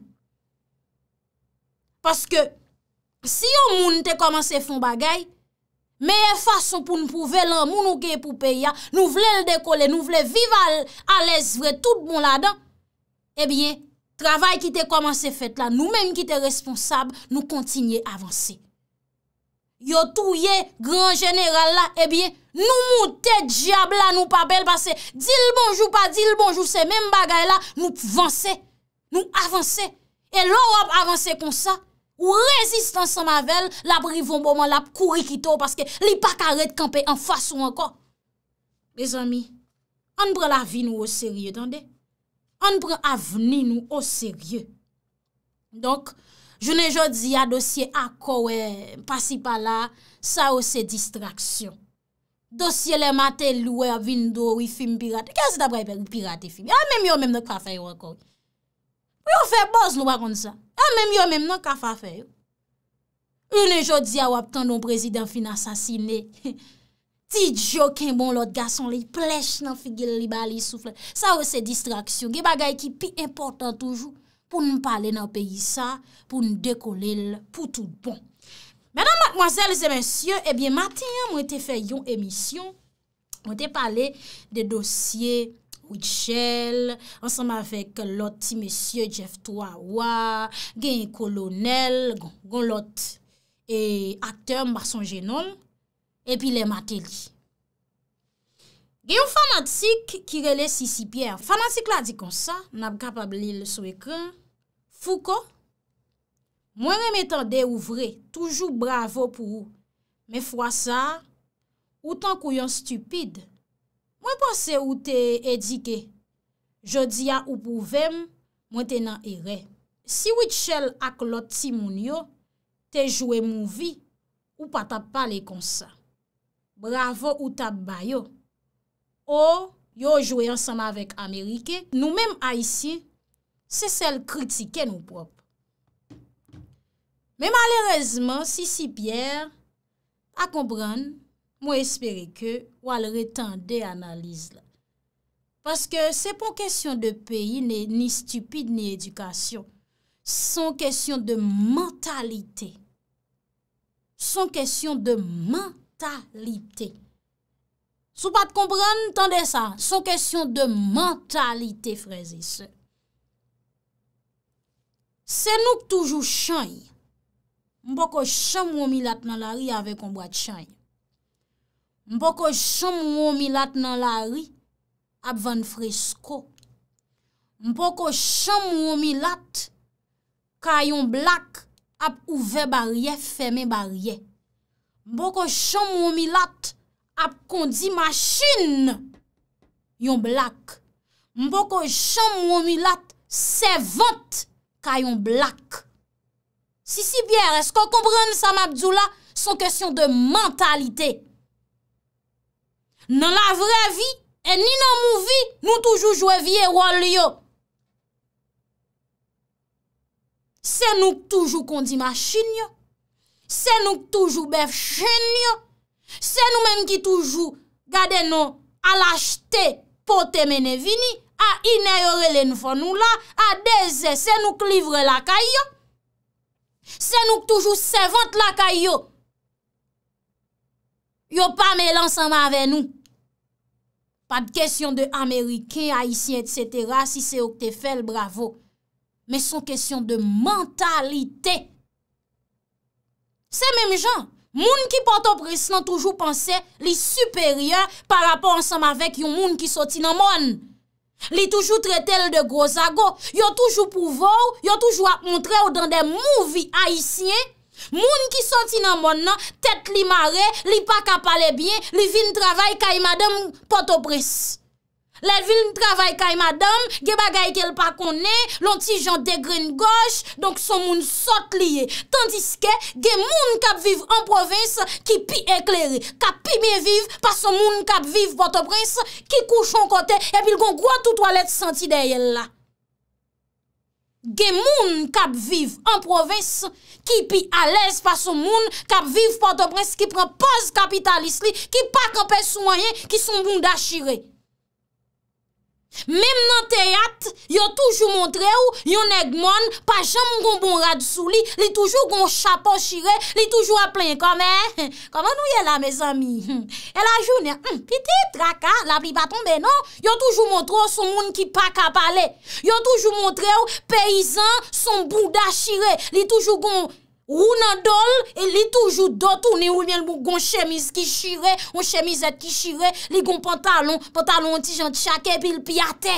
Paske si yo moun te komanse fon bagay, meye fason pou nou pouvelan moun ou ke poupeya, nou vle l dekole, nou vle viva l ales vre, tout bon la dan, e bie, travay ki te komanse fet la, nou menm ki te responsab, nou kontinye avanse. Yo touye, gran general la, e bie, nou moun te diabla nou pa bel basse, dil bonjou pa dil bonjou, se menm bagay la, nou vanse, nou avanse, e lorop avanse konsa, Ou rezistans an mavel, la bri von bon man lap kou rikito paske li pa karet kampe an fason an ko. Bez ami, an pre la vi nou o serye, tande? An pre avni nou o serye. Donk, jounen jodi ya dosye akowe, pasi pa la, sa ou se distraksyon. Dosye le mate loue avindo, wifim pirate. Kè se tabre yon pirate? Yon mèm yon mèm de kwa fè yon akowe. Yon fè boz nou akonde sa. An menm yo menm nan kafa feyo. Unen jodi a wap tan don prezident fin asasine. Ti djokin bon lot gason li plech nan figil li bali soufle. Sa ou se distraksyon. Ge bagay ki pi important toujou pou nou pale nan peyi sa. Pou nou dekole l pou tout bon. Madame, mademoiselles et messieurs. Ebyen eh matin an mwen te fe yon emisyon. Mwen te pale de dosye... Wichel, ansanm avek loti Mesye Jeff Tuawwa Gen yon kolonel Gon lot e, Akter Mbason Genon Epi le materi Gen yon fanatik Kirele Sisi Pierre Fanatik la di kon sa Fou kon Mwen reme tan de ouvre Toujou bravo pou ou Me fwa sa Ou tan kou yon stupide Mwen panse ou te edike, jodi ya ou pouvem, mwen tenan ere. Si wit chel ak loti moun yo, te jowe mouvi, ou pa tap pale konsa. Bravo ou tap bayo. Ou, yo jowe ansama vek Amerike, nou menm a isi, se sel kritike nou prop. Men malerezman, si si pier, a kompran, Mwen espere ke wale retande analize la. Paske se pon kesyon de peyi, ni stupide, ni edukasyon. Son kesyon de mentalite. Son kesyon de mentalite. Sou pat kompran, tende sa. Son kesyon de mentalite, freze se. Se nouk toujou chanyi. Mbok o chanyi mwomilat nan la ri ave konbwa chanyi. Mpoko chan mwomilat nan la ri ap van fresko. Mpoko chan mwomilat ka yon blak ap ouve barye, feme barye. Mpoko chan mwomilat ap kondi maschine yon blak. Mpoko chan mwomilat se vant ka yon blak. Sisi biyèr, esko kompren Samabdjoula son kèsyon de mentalite? Nan la vre vi, e ni nan mou vi, nou toujou jwe viye rol yo. Se nouk toujou kondi machin yo, se nouk toujou bev chen yo, se noumen ki toujou gade nou alachte pote mene vini, a inayore len fon nou la, a deze se nouk livre lakay yo, se nouk toujou se vant lakay yo, Yo pa mè lansan mè avè nou. Pa d'kesyon de Amerike, Haitien, etc. Si se ok te fèl, bravo. Mè son kesyon de mentalite. Se mèm jan, moun ki pote opreslan toujou panse li superyè pa rapò ansan mè avè ki yon moun ki soti nan moun. Li toujou trete l de grozago. Yo toujou pouvò, yo toujou ap montre ou dan de mouvi Haitien. Moun ki soti nan moun nan, tèt li mare, li pa kap alebyen, li vin travay kay madam potopris. Le vin travay kay madam, ge bagay kel pa konen, lonti jan degren goch, donk son moun soti liye. Tandiske, ge moun kap viv an provins ki pi ekleri, kap pi miye viv, pa son moun kap viv potopris, ki kouchon kote, epil kon gwa tout walet soti dey el la. Gen moun kap viv an provins ki pi alez pa sou moun kap viv Port-au-Prince ki pren poz kapitalist li ki pak an pes sou mayen ki sou moun da shire. Mem nan teyat, yo toujou montre ou, yon egmon, pa jem goun bon rad sou li, li toujou goun chapo shire, li toujou a plen kame. Kame nou ye la, me zami? E la joun, yon piti, traka, la pri batonbe, non? Yo toujou montre ou, son moun ki pa kapale. Yo toujou montre ou, peyizan, son bouda shire, li toujou goun... Ou nan dol, e li toujou dot ou ne ou li el moun goun chemise ki chire, goun chemise et ki chire, li goun pantalon, pantalon ti jan tchake, pil pi ate.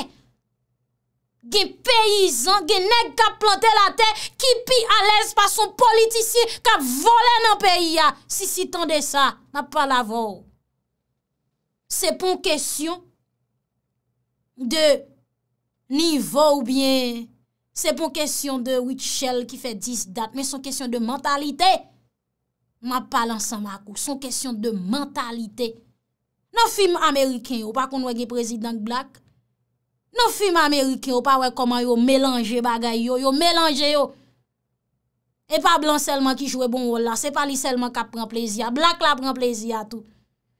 Gen peyizan, gen nek ka plante la te, ki pi alez pa son politisi, ka vole nan peyi ya. Si si tan de sa, na pa la vò. Se pon kesyon de ni vò ou bien, Se pon kesyon de Richelle ki fe 10 dat, men son kesyon de mentalite. Ma palan sa makou, son kesyon de mentalite. Non film Ameriken yo, pa kon wè gen prezident blak. Non film Ameriken yo, pa wè koman yo mélange bagay yo, yo mélange yo. E pa blan selman ki jwè bon wola, se pa li selman ka pran plezi a, blak la pran plezi a tou.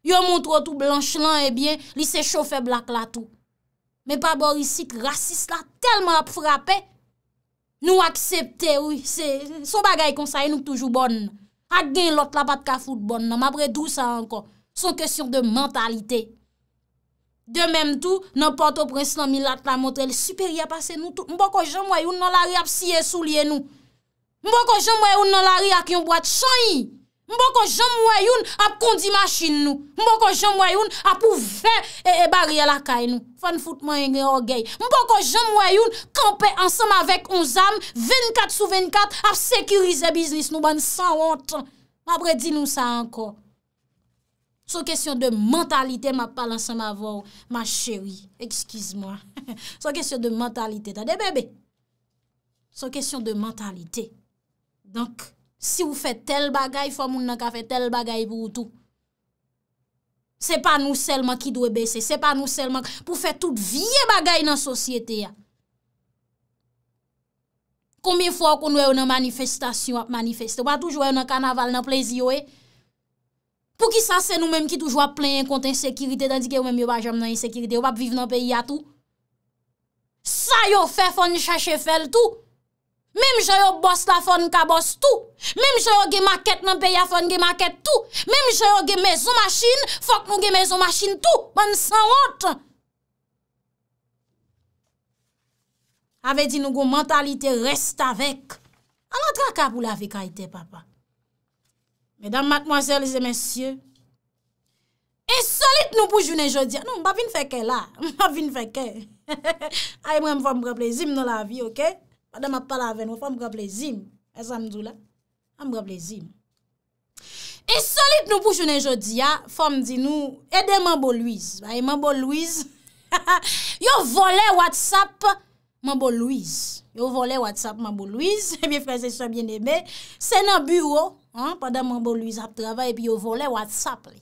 Yo montre ou tou blan chlan e eh bien, li se chofè blak la tou. Men pa borisik, rasist la telman ap frapey, Nou aksepte, sou bagay kon saye nou toujou bon. Ak gen lot la bat ka foud bon nan, mabre dou sa ankon. Son kesyon de mentalite. De menm tou, nan pote ou prensi nan milat la montre, le superi a pase nou tou, mbo ko jen mway ou nan lari ap siye sou liye nou. Mbo ko jen mway ou nan lari ak yon bat choyi. Mbo kon jom woyoun ap kondi machin nou. Mbo kon jom woyoun ap pou ven e ebari ala kay nou. Fane foute mwen yon gey. Mbo kon jom woyoun kampe ansam avek on zan. 24 sou 24 ap sekirize biznis nou ban 100 wotan. Mabre di nou sa anko. So kesyon de mentalite ma pal ansam avou. Ma chewi, ekskiz mwa. So kesyon de mentalite, ta de bebe. So kesyon de mentalite. Donk. Si ou fè tel bagay, fò moun nan ka fè tel bagay pou ou tou. Se pa nou selman ki dwe besè. Se pa nou selman pou fè tout vie bagay nan sosyete ya. Koumye fò akoun nou e yon nan manifestasyon ap manifestè. Ou a toujou e yon nan kanaval nan plezi yo e. Pou ki sa se nou menm ki toujou ap plen yon konten sekirite. Tandik e ou menm yo ba jam nan yon sekirite. Ou pa pou vive nan peyi ya tou. Sa yo fè fò ni chache fel tou. Mem jè yo bòs la fon ka bòs tou. Mem jè yo ge makèt nan pe ya fon ge makèt tou. Mem jè yo ge mezo machin, fòk nou ge mezo machin tou. Bon san wòt. A ve di nou gò mentalite rest avèk. An an dra ka pou la vi kaitè papa. Mèdam, makmoasèl, zè mèsyè. E solit nou pou jvène jòdia. Non, mbap vin fèkè la. Mbap vin fèkè. A yè mwen fòm preplezim nou la vi okè. Padè m ap pale avèn, wè fèm grable zim. E samdou la, am grable zim. E solit nou pou chounen jodi ya, ah, fèm di nou, edè m an bolouiz. M an bolouiz. Yo volè watsap, m an bolouiz. Yo volè watsap, m an bolouiz. E mi fè se sòm bien ebe. Se nan bureau, padè m an bolouiz ap travè, e pi yo volè watsap li.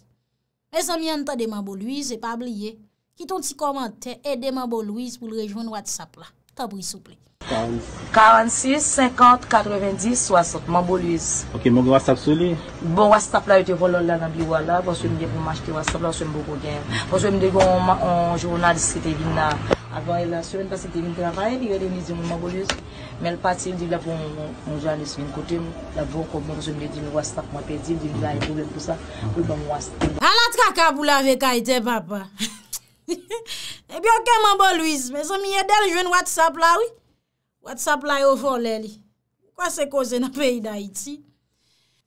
E sa mi an tadè m an bolouiz, e pa abliye. Kiton ti komante, edè m an bolouiz pou l rejoun watsap la. Ta brisouple. 46, 50, 90, 60, mabou luis. Ok, mou gwa sap sou li? Bon, wap sap bon, bon la yote volon la nan biwa la, bwoswe mde pou mwajte wap sap la, woswe mbo go gen. Bwoswe mde yon jounalist ki te vin la, avan yon la, sou mwen pasi te vin travay, li yote ni di mou mabou luis, men pati yon di la pou mou jounalist moun kote mou, la vokou mou, woswe mde di nou wap sap mwap pedi, di mou jane pou ven pou sa, wou bwom wap sap. An la ti kakabou la ve ka ite papa? E eh bi ok mambou Wad sapla yo vo lè li? Kwa se koze nan peyi da iti?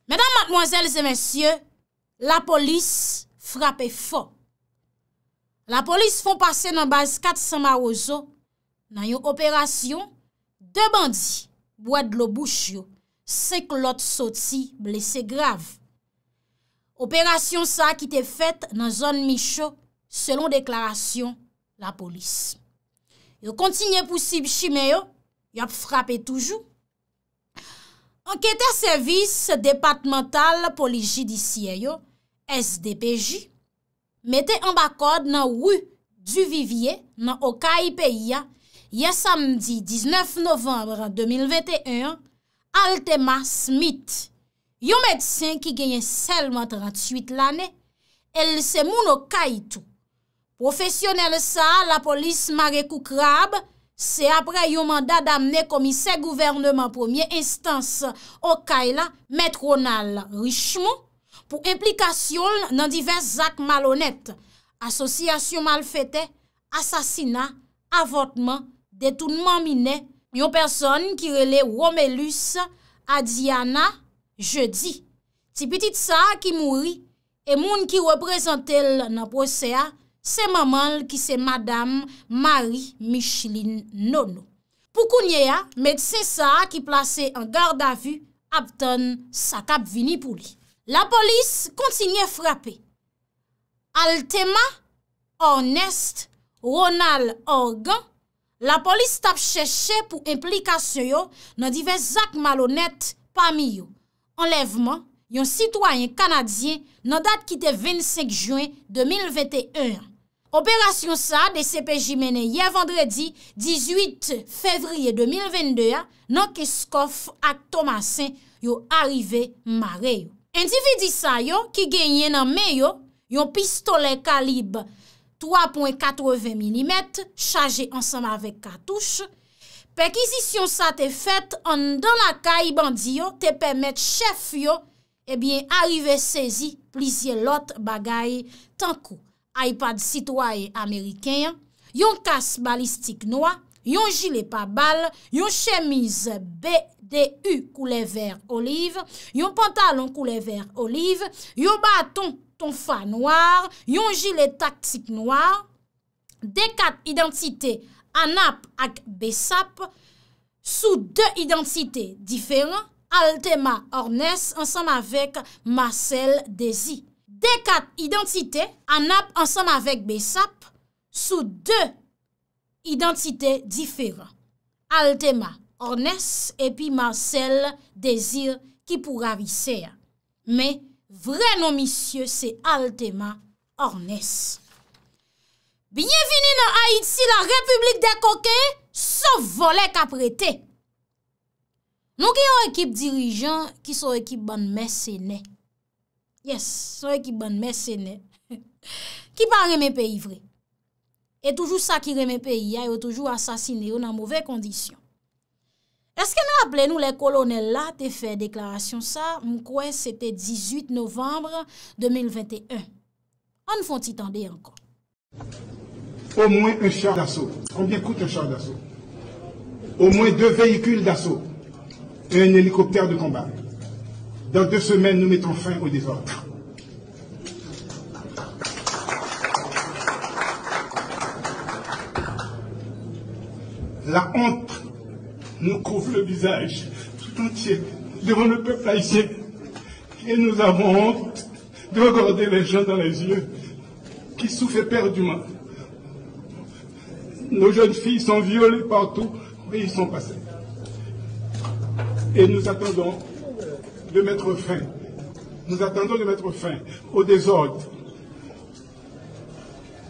Mèdam matmwazèl zè mèsyè, la polis frape fò. La polis fon pase nan base 400 Marozo nan yon operasyon de bandi wad lo bouch yo se klot soti blese grav. Operasyon sa ki te fèt nan zon micho selon deklarasyon la polis. Yo kontinye pousib chime yo Yap frape toujou. Enkete servis depatmental poli jidisye yo, SDPJ, mete ambakod nan wou du vivye, nan o kaip e ya, ya samdi 19 novembra 2021, Altema Smith, yo medsen ki genye selmat 38 lane, el se moun o kaip tou. Profesyonel sa, la polis Marekou Krab, Se apre yon mandat d'amne komise gouverneman premier instance okay la metronal richmo pou implikasyon nan divers zak malonet, asosyasyon malfete, asasina, avotman, detounman mine, yon person ki rele Womelus a Diana je di. Ti petit sa ki mouri e moun ki reprezentel nan posea, Se mamal ki se Madame Marie Micheline Nono. Pou kounye ya, medse sa ki plase an garda vu, ap ton sakap vini pou li. La polis kontinye frape. Altema, Orneste, Ronald, Organ. La polis tap cheshe pou implikasyon yo nan divezak malonet pami yo. Enlevman. yon sitwayen Kanadyen nan dat ki te 25 juen 2021. Operasyon sa, DCPJ menen ye vendredi, 18 fevriye 2022, nan keskof ak Thomasin yon arive mareyo. Endividi sa yo, ki genyen nan meyo, yon pistole kalib 3.80 mm, chaje ansama vek katouche, pekizisyon sa te fet an dan la ka i bandiyo, te pemet chef yo ebyen arive sezi plizye lot bagay tankou aipad sitwae Ameriken, yon kas balistik noa, yon jile pa bal, yon chemise BDU koule ver olive, yon pantalon koule ver olive, yon baton tonfa noar, yon jile taksik noar, de kat identite anap ak besap, sou de identite diferan, Altema Ornes ansanm avek Marcel Dezy. De kat identite anap ansanm avek Besap sou de identite diferan. Altema Ornes epi Marcel Dezy ki pou Raviseya. Me vrenon misye se Altema Ornes. Bienveni nan Haïti la Republik de Koke, so vole kapretey. Nou ki yon ekip dirijan ki sou ekip ban mersenè. Yes, sou ekip ban mersenè. Ki pa reme peyi vre. E toujou sa ki reme peyi ya, yo toujou asasine, yo nan mouve kondisyon. Eske nan aple nou le kolonel la te fè deklarasyon sa, mkwen se te 18 novembre 2021. An fwantitande yon kon. Ou mwen e chak daso. Koumye koute e chak daso? Ou mwen de veyikul daso? et un hélicoptère de combat. Dans deux semaines, nous mettons fin au désordre. La honte nous couvre le visage tout entier devant le peuple haïtien. Et nous avons honte de regarder les gens dans les yeux qui souffrent éperdument. Nos jeunes filles sont violées partout où ils sont passés. Et nous attendons de mettre fin. Nous attendons de mettre fin au désordre.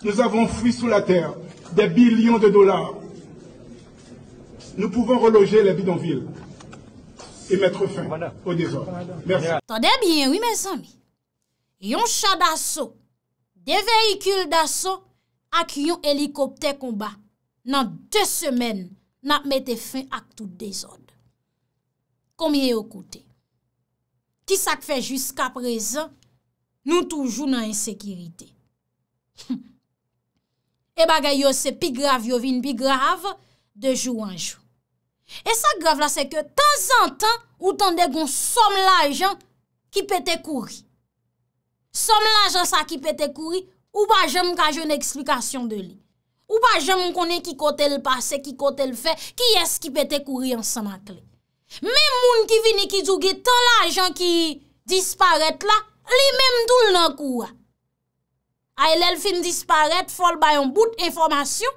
Nous avons fui sous la terre des billions de dollars. Nous pouvons reloger les bidonvilles et mettre fin au désordre. Merci. Attendez bien, oui, mes amis. Yon chat d'assaut, des véhicules d'assaut ak hélicoptères hélicoptère combat. Dans deux semaines, n'a mettons fin à tout désordre. komye yo koute. Ti sak fe jiska prezen, nou toujou nan ensekirité. E eh bagay yo se pi grav, yo vin pi grav, de jou an jou. E sak grav la se ke tan zan tan, ou tan de gon som la jan, ki pete kouri. Som la jan sa ki pete kouri, ou ba jem kaje un eksplikasyon de li. Ou ba jem konen ki kote l'pase, ki kote l'fe, ki es ki pete kouri ansan akle. Mem moun ki vini ki dougi, tan la ajan ki disparet la, li mem doul nan kouwa. Aylel fin disparet, fol bayon bout, informasyon,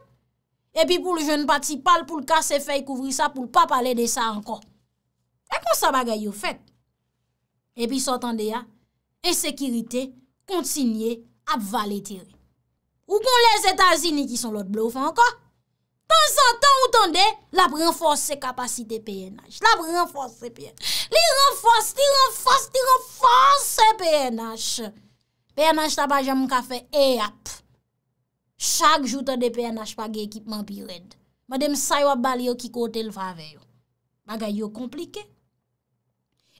epi pou l joun pati pal pou l kase fey kouvri sa pou l pa palede sa ankon. E kon sa bagay yo fet. Epi sotan deya, e sekirite kontsinyen ap valetiri. Ou kon le zetazini ki son lot bloufe ankon. Tansan tan ou tande, l ap renfose kapasite PNH. L ap renfose PNH. Li renfose, li renfose, li renfose PNH. PNH tabajan m ka fe e ap. Chak joutan de PNH pa ge ekipman pi red. Ma dem say wap bali yo ki kote l fave yo. Ma gay yo komplike.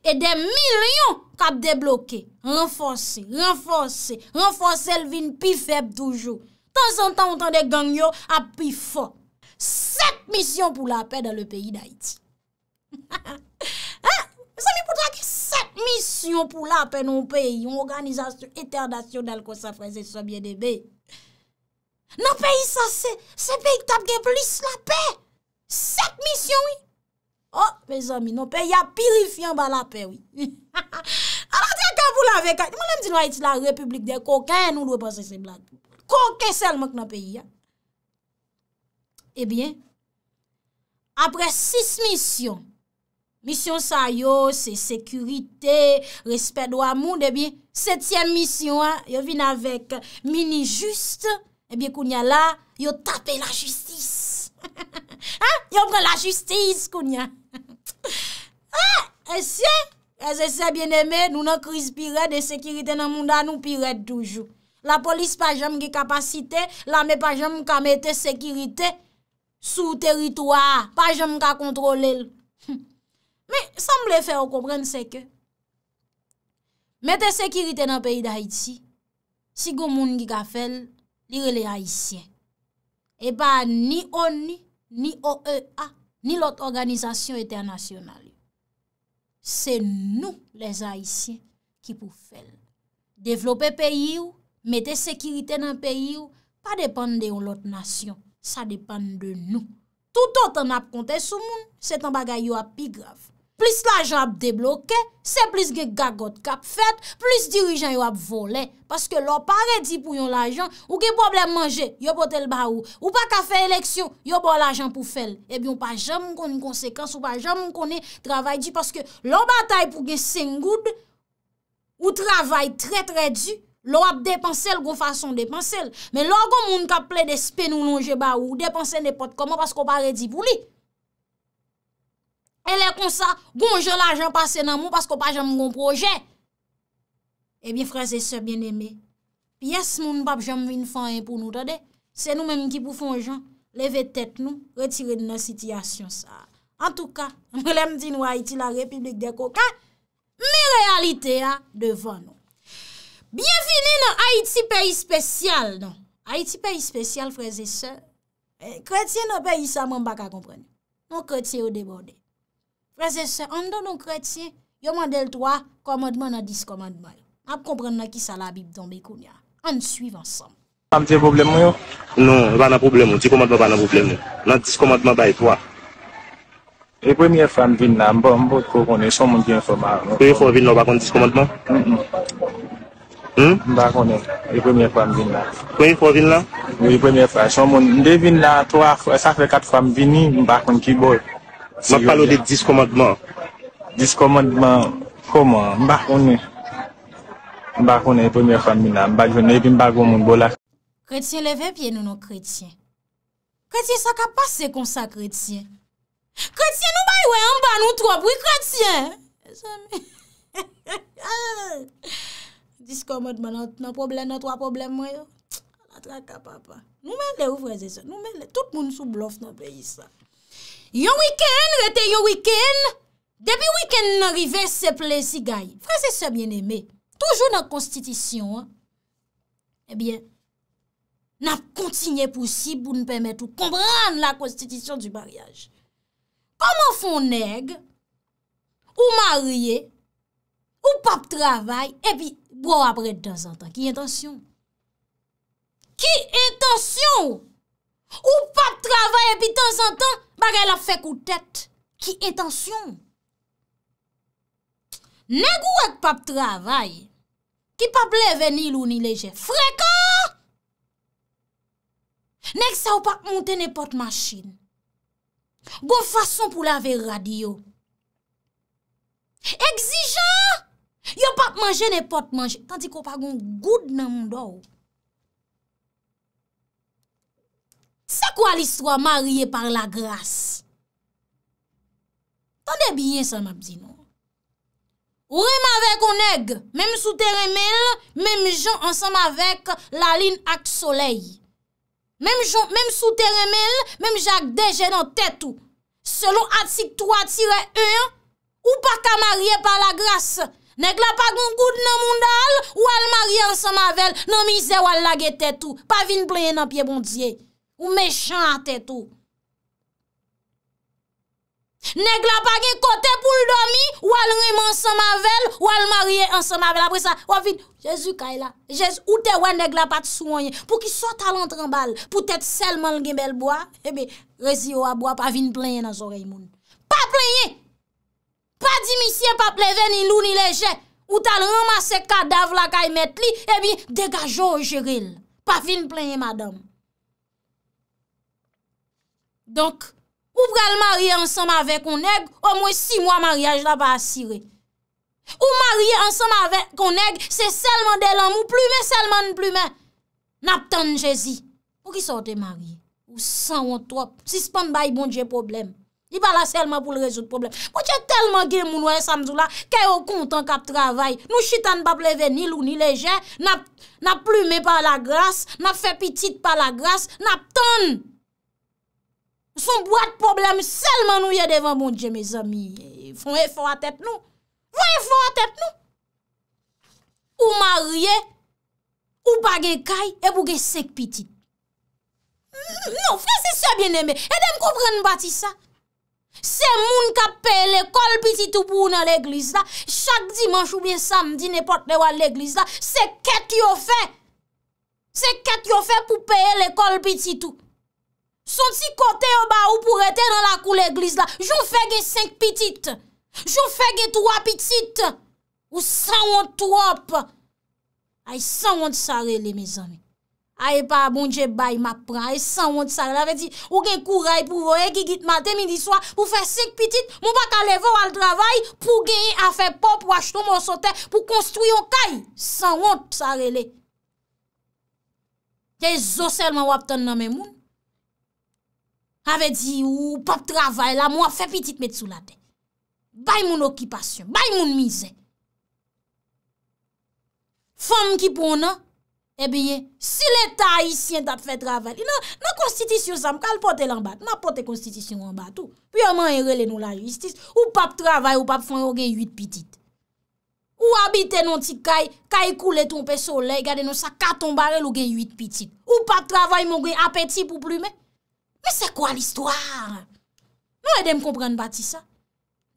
E dem milyon kap debloke. Renfose, renfose, renfose el vin pi feb toujou. Tansan tan ou tande, gang yo ap pi fok. 7 misyon pou la pe dans le peyi d'Haïti. Mes ami, pou dra ke 7 misyon pou la pe non peyi, yon organizasyon eternasyonel kon sa fwese soubyen de be. Non peyi sa, se peyi tabge blis la pe. 7 misyon, oui. Oh, mes ami, non peyi a pirifyan ba la pe, oui. Anan diya ka vou la vek, moun an di nou a iti la republik de kokè, nou lwe panse se mblad. Kokè sel mwen k na peyi, ya. Ebyen, eh apre 6 misyon. Misyon sa yo, se sekurite, respet do amoun. Ebyen, eh 7yem misyon, yo vin avek mini juste. Ebyen, eh kounyan la, yo tape la justis. Yo pre la justis, kounyan. Ha, esye, esye se bieneme, nou nou kriz piret, de sekurite nan moun dan nou piret toujou. La polis pa jom ki kapasite, la me pa jom kamete sekurite, Sou teritwa, pa jom ka kontrole l. Me, sa m le fe e ou kompren se ke. Mete sekirite nan peyi da iti, si gomoun ki ka fel, li rele haitien. E ba ni ONI, ni OEA, ni lot organizasyon eternasyonali. Se nou les haitien ki pou fel. Deflope peyi ou, mete sekirite nan peyi ou, pa depande ou lot nasyon. Sa depan de nou. Tout an ap kontè sou moun, se tan bagay yo ap pi grav. Plis la jan ap deblokè, se plis ge gagot kap fèt, plis dirijan yo ap volè. Paske lò pare di pou yon la jan, ou gen problem manje, yo potel ba ou. Ou pa ka fè eleksyon, yo bon la jan pou fèl. Ebyon pa jam moun koni konsekans, ou pa jam moun koni travay di. Paske lò batay pou gen sengoud, ou travay tre tre di, Lo ap depanse l kon fason depanse l. Men lo kon moun ka ple de spe nou longe ba ou, depanse ne pot koman pasko pa redi pou li. E le kon sa, kon jen la jen pase nan moun pasko pa jen moun kon proje. E bin freze se bien eme. Pi yes moun bab jen moun vin fanyen pou nou tade. Se nou men mou ki pou fon jan, leve tete nou, retire de nan sitiyasyon sa. En tou ka, moun lem di nou ha iti la republik de koka, mi realite a devan nou. Bien fini nan Haiti peyi spesyal nan. Haiti peyi spesyal, freze se. Kretye nan peyi sa mwen baka kompreni. Non kretye ou de borde. Freze se, an do non kretye, yo mandel to a komadman nan diskomadman. An kompren nan ki sa la bib donbe kounya. An suiv ansam. Am te problemo yo? Non, vana problemo. Ti komadman vana problemo. Nan diskomadman baye to a. E premye fan vin nan, mwen bako konen son mwen di informan. E kon vin nan bakon diskomadman? Hmm? Mbakone, yi premye fwa m vin la Kwen yi fwa vin la? Yi premye fwa, yi son moun Mbe vin la, sa fe kat fwa m vini Mbakone ki boy Sa palo de diskomadman Diskomadman, komon, mbakone Mbakone, yi premye fwa m vin la Mbakone, yi premye fwa m vin la Kretien leve pye nou nou kretien Kretien sa ka pase kon sa kretien Kretien nou baywe Mba nou twa bou kretien Somen Diskomot ba nan problem, nan 3 problem mwen yo? La tra ka papa. Nou men le ou freze se? Nou men le, tout moun sou blof nan peyi sa. Yo week-end, rete yo week-end, debi week-end nan rive se ple si gayi, freze se bien eme, toujou nan konstitisyon, ebyen, eh nan kontinye pousib pou nou pemet ou kombran la konstitisyon du bariyaj. Koman fon neg, ou marye, ou pap travay, ebyen, Bo apre tan an tan, ki intansyon? Ki intansyon? Ou pap travaye pi tan an tan, bagay la fek ou tet? Ki intansyon? Nèk ou ek pap travaye, ki pap leve ni lou ni leje, frekò! Nèk sa ou pak monte ne pot maschin, gon fason pou lave radio. Eksijò! Yo pap manje, ne pot manje. Tanti ko pa goun goud nan moun do. Se kwa l'histoire mariye par la grasse? Tande biye san map zin nou? Ou rem avek ou neg, mem sou teremel, mem jan ansam avek laline ak soley. Mem sou teremel, mem jan ak deje nan tete ou. Se lou atik 3-1, ou pa ka mariye par la grasse? Nèk la pa goun gout nan moun dal, ou al marye ansan mavel, nan mi zè ou al lage tetou. Pa vin plenye nan pie bon diye, ou mechante tetou. Nèk la pa gen kote pou l'domi, ou al rime ansan mavel, ou al marye ansan mavel. Apre sa, ou avit, jèzu kaila, jèzu, ou te wè nèk la pa t'souwenye. Pou ki sot al antrembal, pou tèt selman gen bel boa, ebe, eh rezi ou a boa, pa vin plenye nan zorey moun. Pa plenye! pa di misye pa pleve ni lou ni leje, ou tal roma se kadaf la kay met li, ebi eh degajo ou jiril, pa fin plenye madame. Donk, ou pral marye ansanm ave kon neg, ou mwen si mwa marye, jla pa asire. Ou marye ansanm ave kon neg, se selman delan mou plume, selman plume, nap tan jezi. Ou ki sote marye? Ou san wot wot, si span bay bonje probleme. I bala selman pou l rezout problem. Mwen chè telman gè moun wè samzou la, kè yo kontan kap travay. Nou chitan bap leve ni lou ni lejè, nap plume pa la grase, nap fè pitit pa la grase, nap ton. Son brad problem selman nou yè devan. Bon, dje, mè zami, fon e fon a tèp nou. Fon e fon a tèp nou. Ou marye, ou bagè kaj, e bou gè sek pitit. Non, fè se se bienemè. E dem koupren mwen bati sa. Se moun ka peye l'ekol pititou pou ou nan l'eglis la, chak dimanch ou bie samdi ne pot le wad l'eglis la, se ket yo fe. Se ket yo fe pou peye l'ekol pititou. Son si kote yo ba ou pou rete nan la kou l'eglis la, joun fege 5 pitit. Joun fege 3 pitit. Ou 100 wons trop. Ay 100 wons are le mezanè. ay pa bonje bay ma pran, ay san wot sa rele, ave di, ou gen kou ray pou vo, e gigit maten, midi swa, pou fe sek pitit, mou baka leve wal travay, pou gen a fe pop, wach ton monsote, pou konstruyon kay, san wot sa rele. Te zo sel man wap ton nan men moun, ave di, ou pop travay la, mou a fe pitit met sou la den. Bay moun okipasyon, bay moun mizè. Fem ki pon nan, Ebyen, eh si l'Etat isyen tap fè travèl, nan konstitisyon sam, kal pote lan bat? Nan pote konstitisyon lan bat ou? Puyaman en rele nou la justis, ou pap travèl, ou pap fèl, ou gen yuit pitit. Ou abite non ti kay, kay koule ton pè solè, gade non sa katon barel, ou gen yuit pitit. Ou pap travèl, mongre apetit pou plume. Mè se kwa l'histoire? Non e dem komprenne bati sa?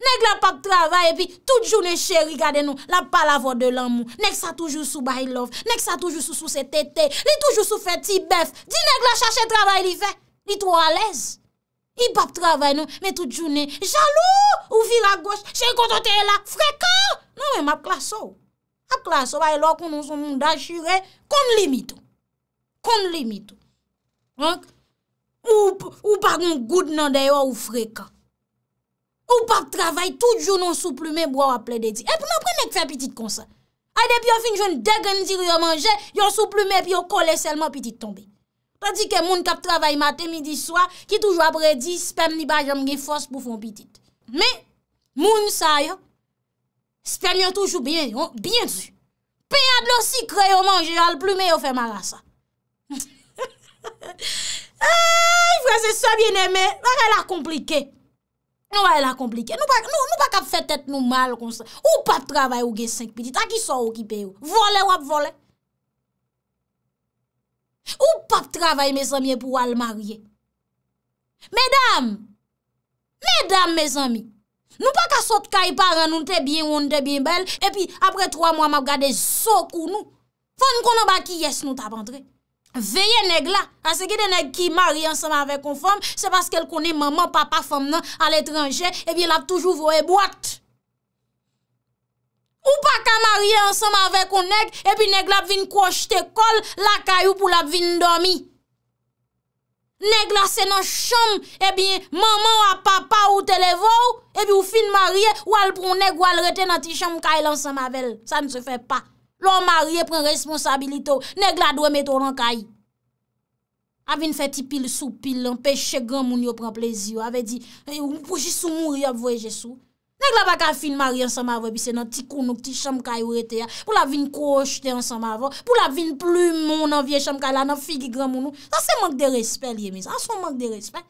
Nèk la pape travay, pi tout jounè chè, rigade nou, la pa lavo de lan mou. Nèk sa toujou sou bay love, nèk sa toujou sou sou se tete, li toujou sou fè ti bef, di nèk la chache travay li fè, li tou a lez. Li pape travay nou, me tout jounè jalou, ou vira goch, chè y kontote la, freka! Nan wè, map klaso. Map klaso, bay lò konon sou moun dajire, kon limitou. Kon limitou. Ank, ou pa goun goud nan deyo ou freka. Ou pap travay, tout joun an sou plume, bo a wap ple de di. E pou nan prene ek fe piti kon sa. A de pi yo fin joun deg an dir yo manje, yo sou plume, pi yo kole selman piti tombe. Ta di ke moun kap travay mate midi swa, ki touj wap predi, spen ni bajan mge fos pou fon piti. Me, moun sa yo, spen yo toujou bien, yo, bien su. Pe yad lo si kre yo manje, yo al plume yo fe mara sa. Ay, vwese sa bien eme, vwese la komplike. Nou pa e la komplike, nou pa ka fè tèt nou mal konsen, ou pa travay ou gen 5 piti, ta ki so ou ki pe ou, vole wap vole. Ou pa travay me zamiye pou al marye. Medam, medam me zami, nou pa ka sot kay paran nou te bien ou nou te bien bel, e pi apre 3 mwa map gade so kou nou. Fèn konon ba ki yes nou tap entre. Veye neg la, ase ki de neg ki mari ansam ave kon fom, se baske el koni maman, papa, fom nan al etranje, ebi el ap toujou vowe boakte. Ou pa ka mari ansam ave kon neg, ebi neg la ap vin koujte kol, la kay ou pou la vin domi. Neg la se nan chom, ebi maman ou ap papa ou televou, ebi ou fin mari ou al prou neg ou al rete nan ti chom kay lan ansam ave, sa mse fe pa. Lò marye pren responsabilite ou, neg la dwe mette ou nan kayi. A vin fè ti pil sou pil, an peche gran moun yo pren plezio. A ve di, eh, pou jisou mouri ap voye jesou. Neg la baka fin marye ansanm avon, bisè nan ti konok, ti chanm kayi ou rete ya. Pou la vin kou ojte ansanm avon, pou la vin plou moun nan vie chanm kayi la nan figi gran moun ou. Sa se mank de respèl ye misa, sa se mank de respèl.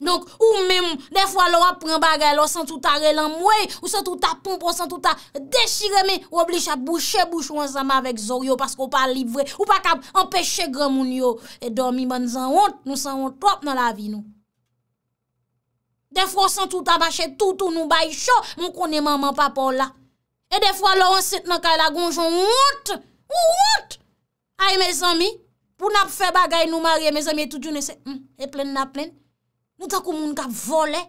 Nonk, ou me. Defwa lo ap pren bagay lo, san touta relan mwey Ou san touta pomp, ou san touta deshireme Ou obliche a boucher bouchou an zama vek zoryo Paske ou pa livre, ou pa ka empeshe gremoun yo E dormi ban zan ont, nou san ont top nan la vi nou Defwa san touta bache toutou nou bayi chou Moun kone maman papola E defwa lo anset nan kay la gonjon ont Ou ont Ay me zami, pou nap fe bagay nou marye Me zami etu djunese, e plen na plen nou ta kou moun ka vole,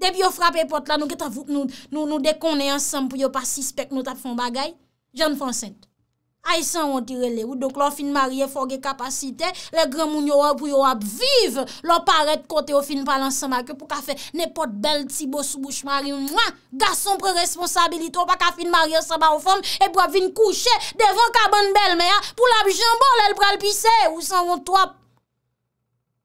debi yo frape pot la, nou ket avouk nou dekone yon sam pou yo pa sispek nou ta fon bagay, jen fon sent, ay san yon tirele, ou do klo fin marye fogue kapasite, le gren moun yo wap pou yo wap vive, lop aret kote yo fin palan samak, pou ka fe ne pot bel tsi bo sou bouch mari, mwa, gason pre responsabilito, baka fin marye sa ba ou fon, e pou ap vin kouche, devan ka ban bel me ya, pou la bi jen bol el pral pise, ou san yon toap,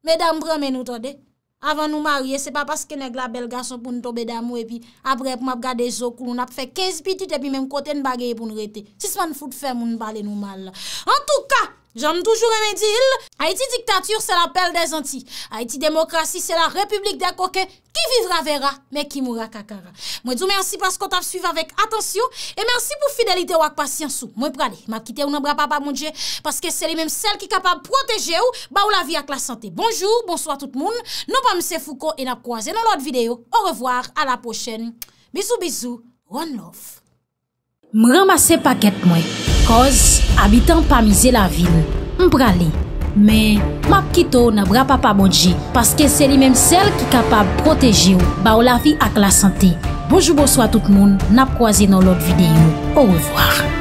medan pre menoutade, Avan nou marye, se pa paske neg la bel gason pou nou tobe damou e pi, apre pou map gade zoku, nou nap fe 15 pitit e pi menm kote n bagye pou nou rete. Si seman foute fe, moun balen nou mal la. An tou ka! Jam toujou remedil, Haiti diktatur se la pelle de zanti. Haiti demokrasi se la republik de akoke, ki vivra vera, me ki moura kakara. Mwen djou mersi paskot ap suiv avek atensyon, e mersi pou fidelite wak pasyansou. Mwen prale, ma kite ou nan bra pa pa mounje, paske se li menm sel ki kapab proteje ou, ba ou la vi ak la sante. Bonjou, bonswa tout moun, nou pa mse fouko en ap kouaze nan lot videyo. Au revoir, a la pochen. Bizou, bizou, one love. M ramase paket mwen. Koz, abitan pa mize la vil. M prale. Men, map kito na bra pa pa modje. Paske se li menm sel ki kapab proteje ou. Ba ou la vi ak la sante. Bojou bojou a tout moun. Nap kwa zi nan lot videyo. Ou revoar.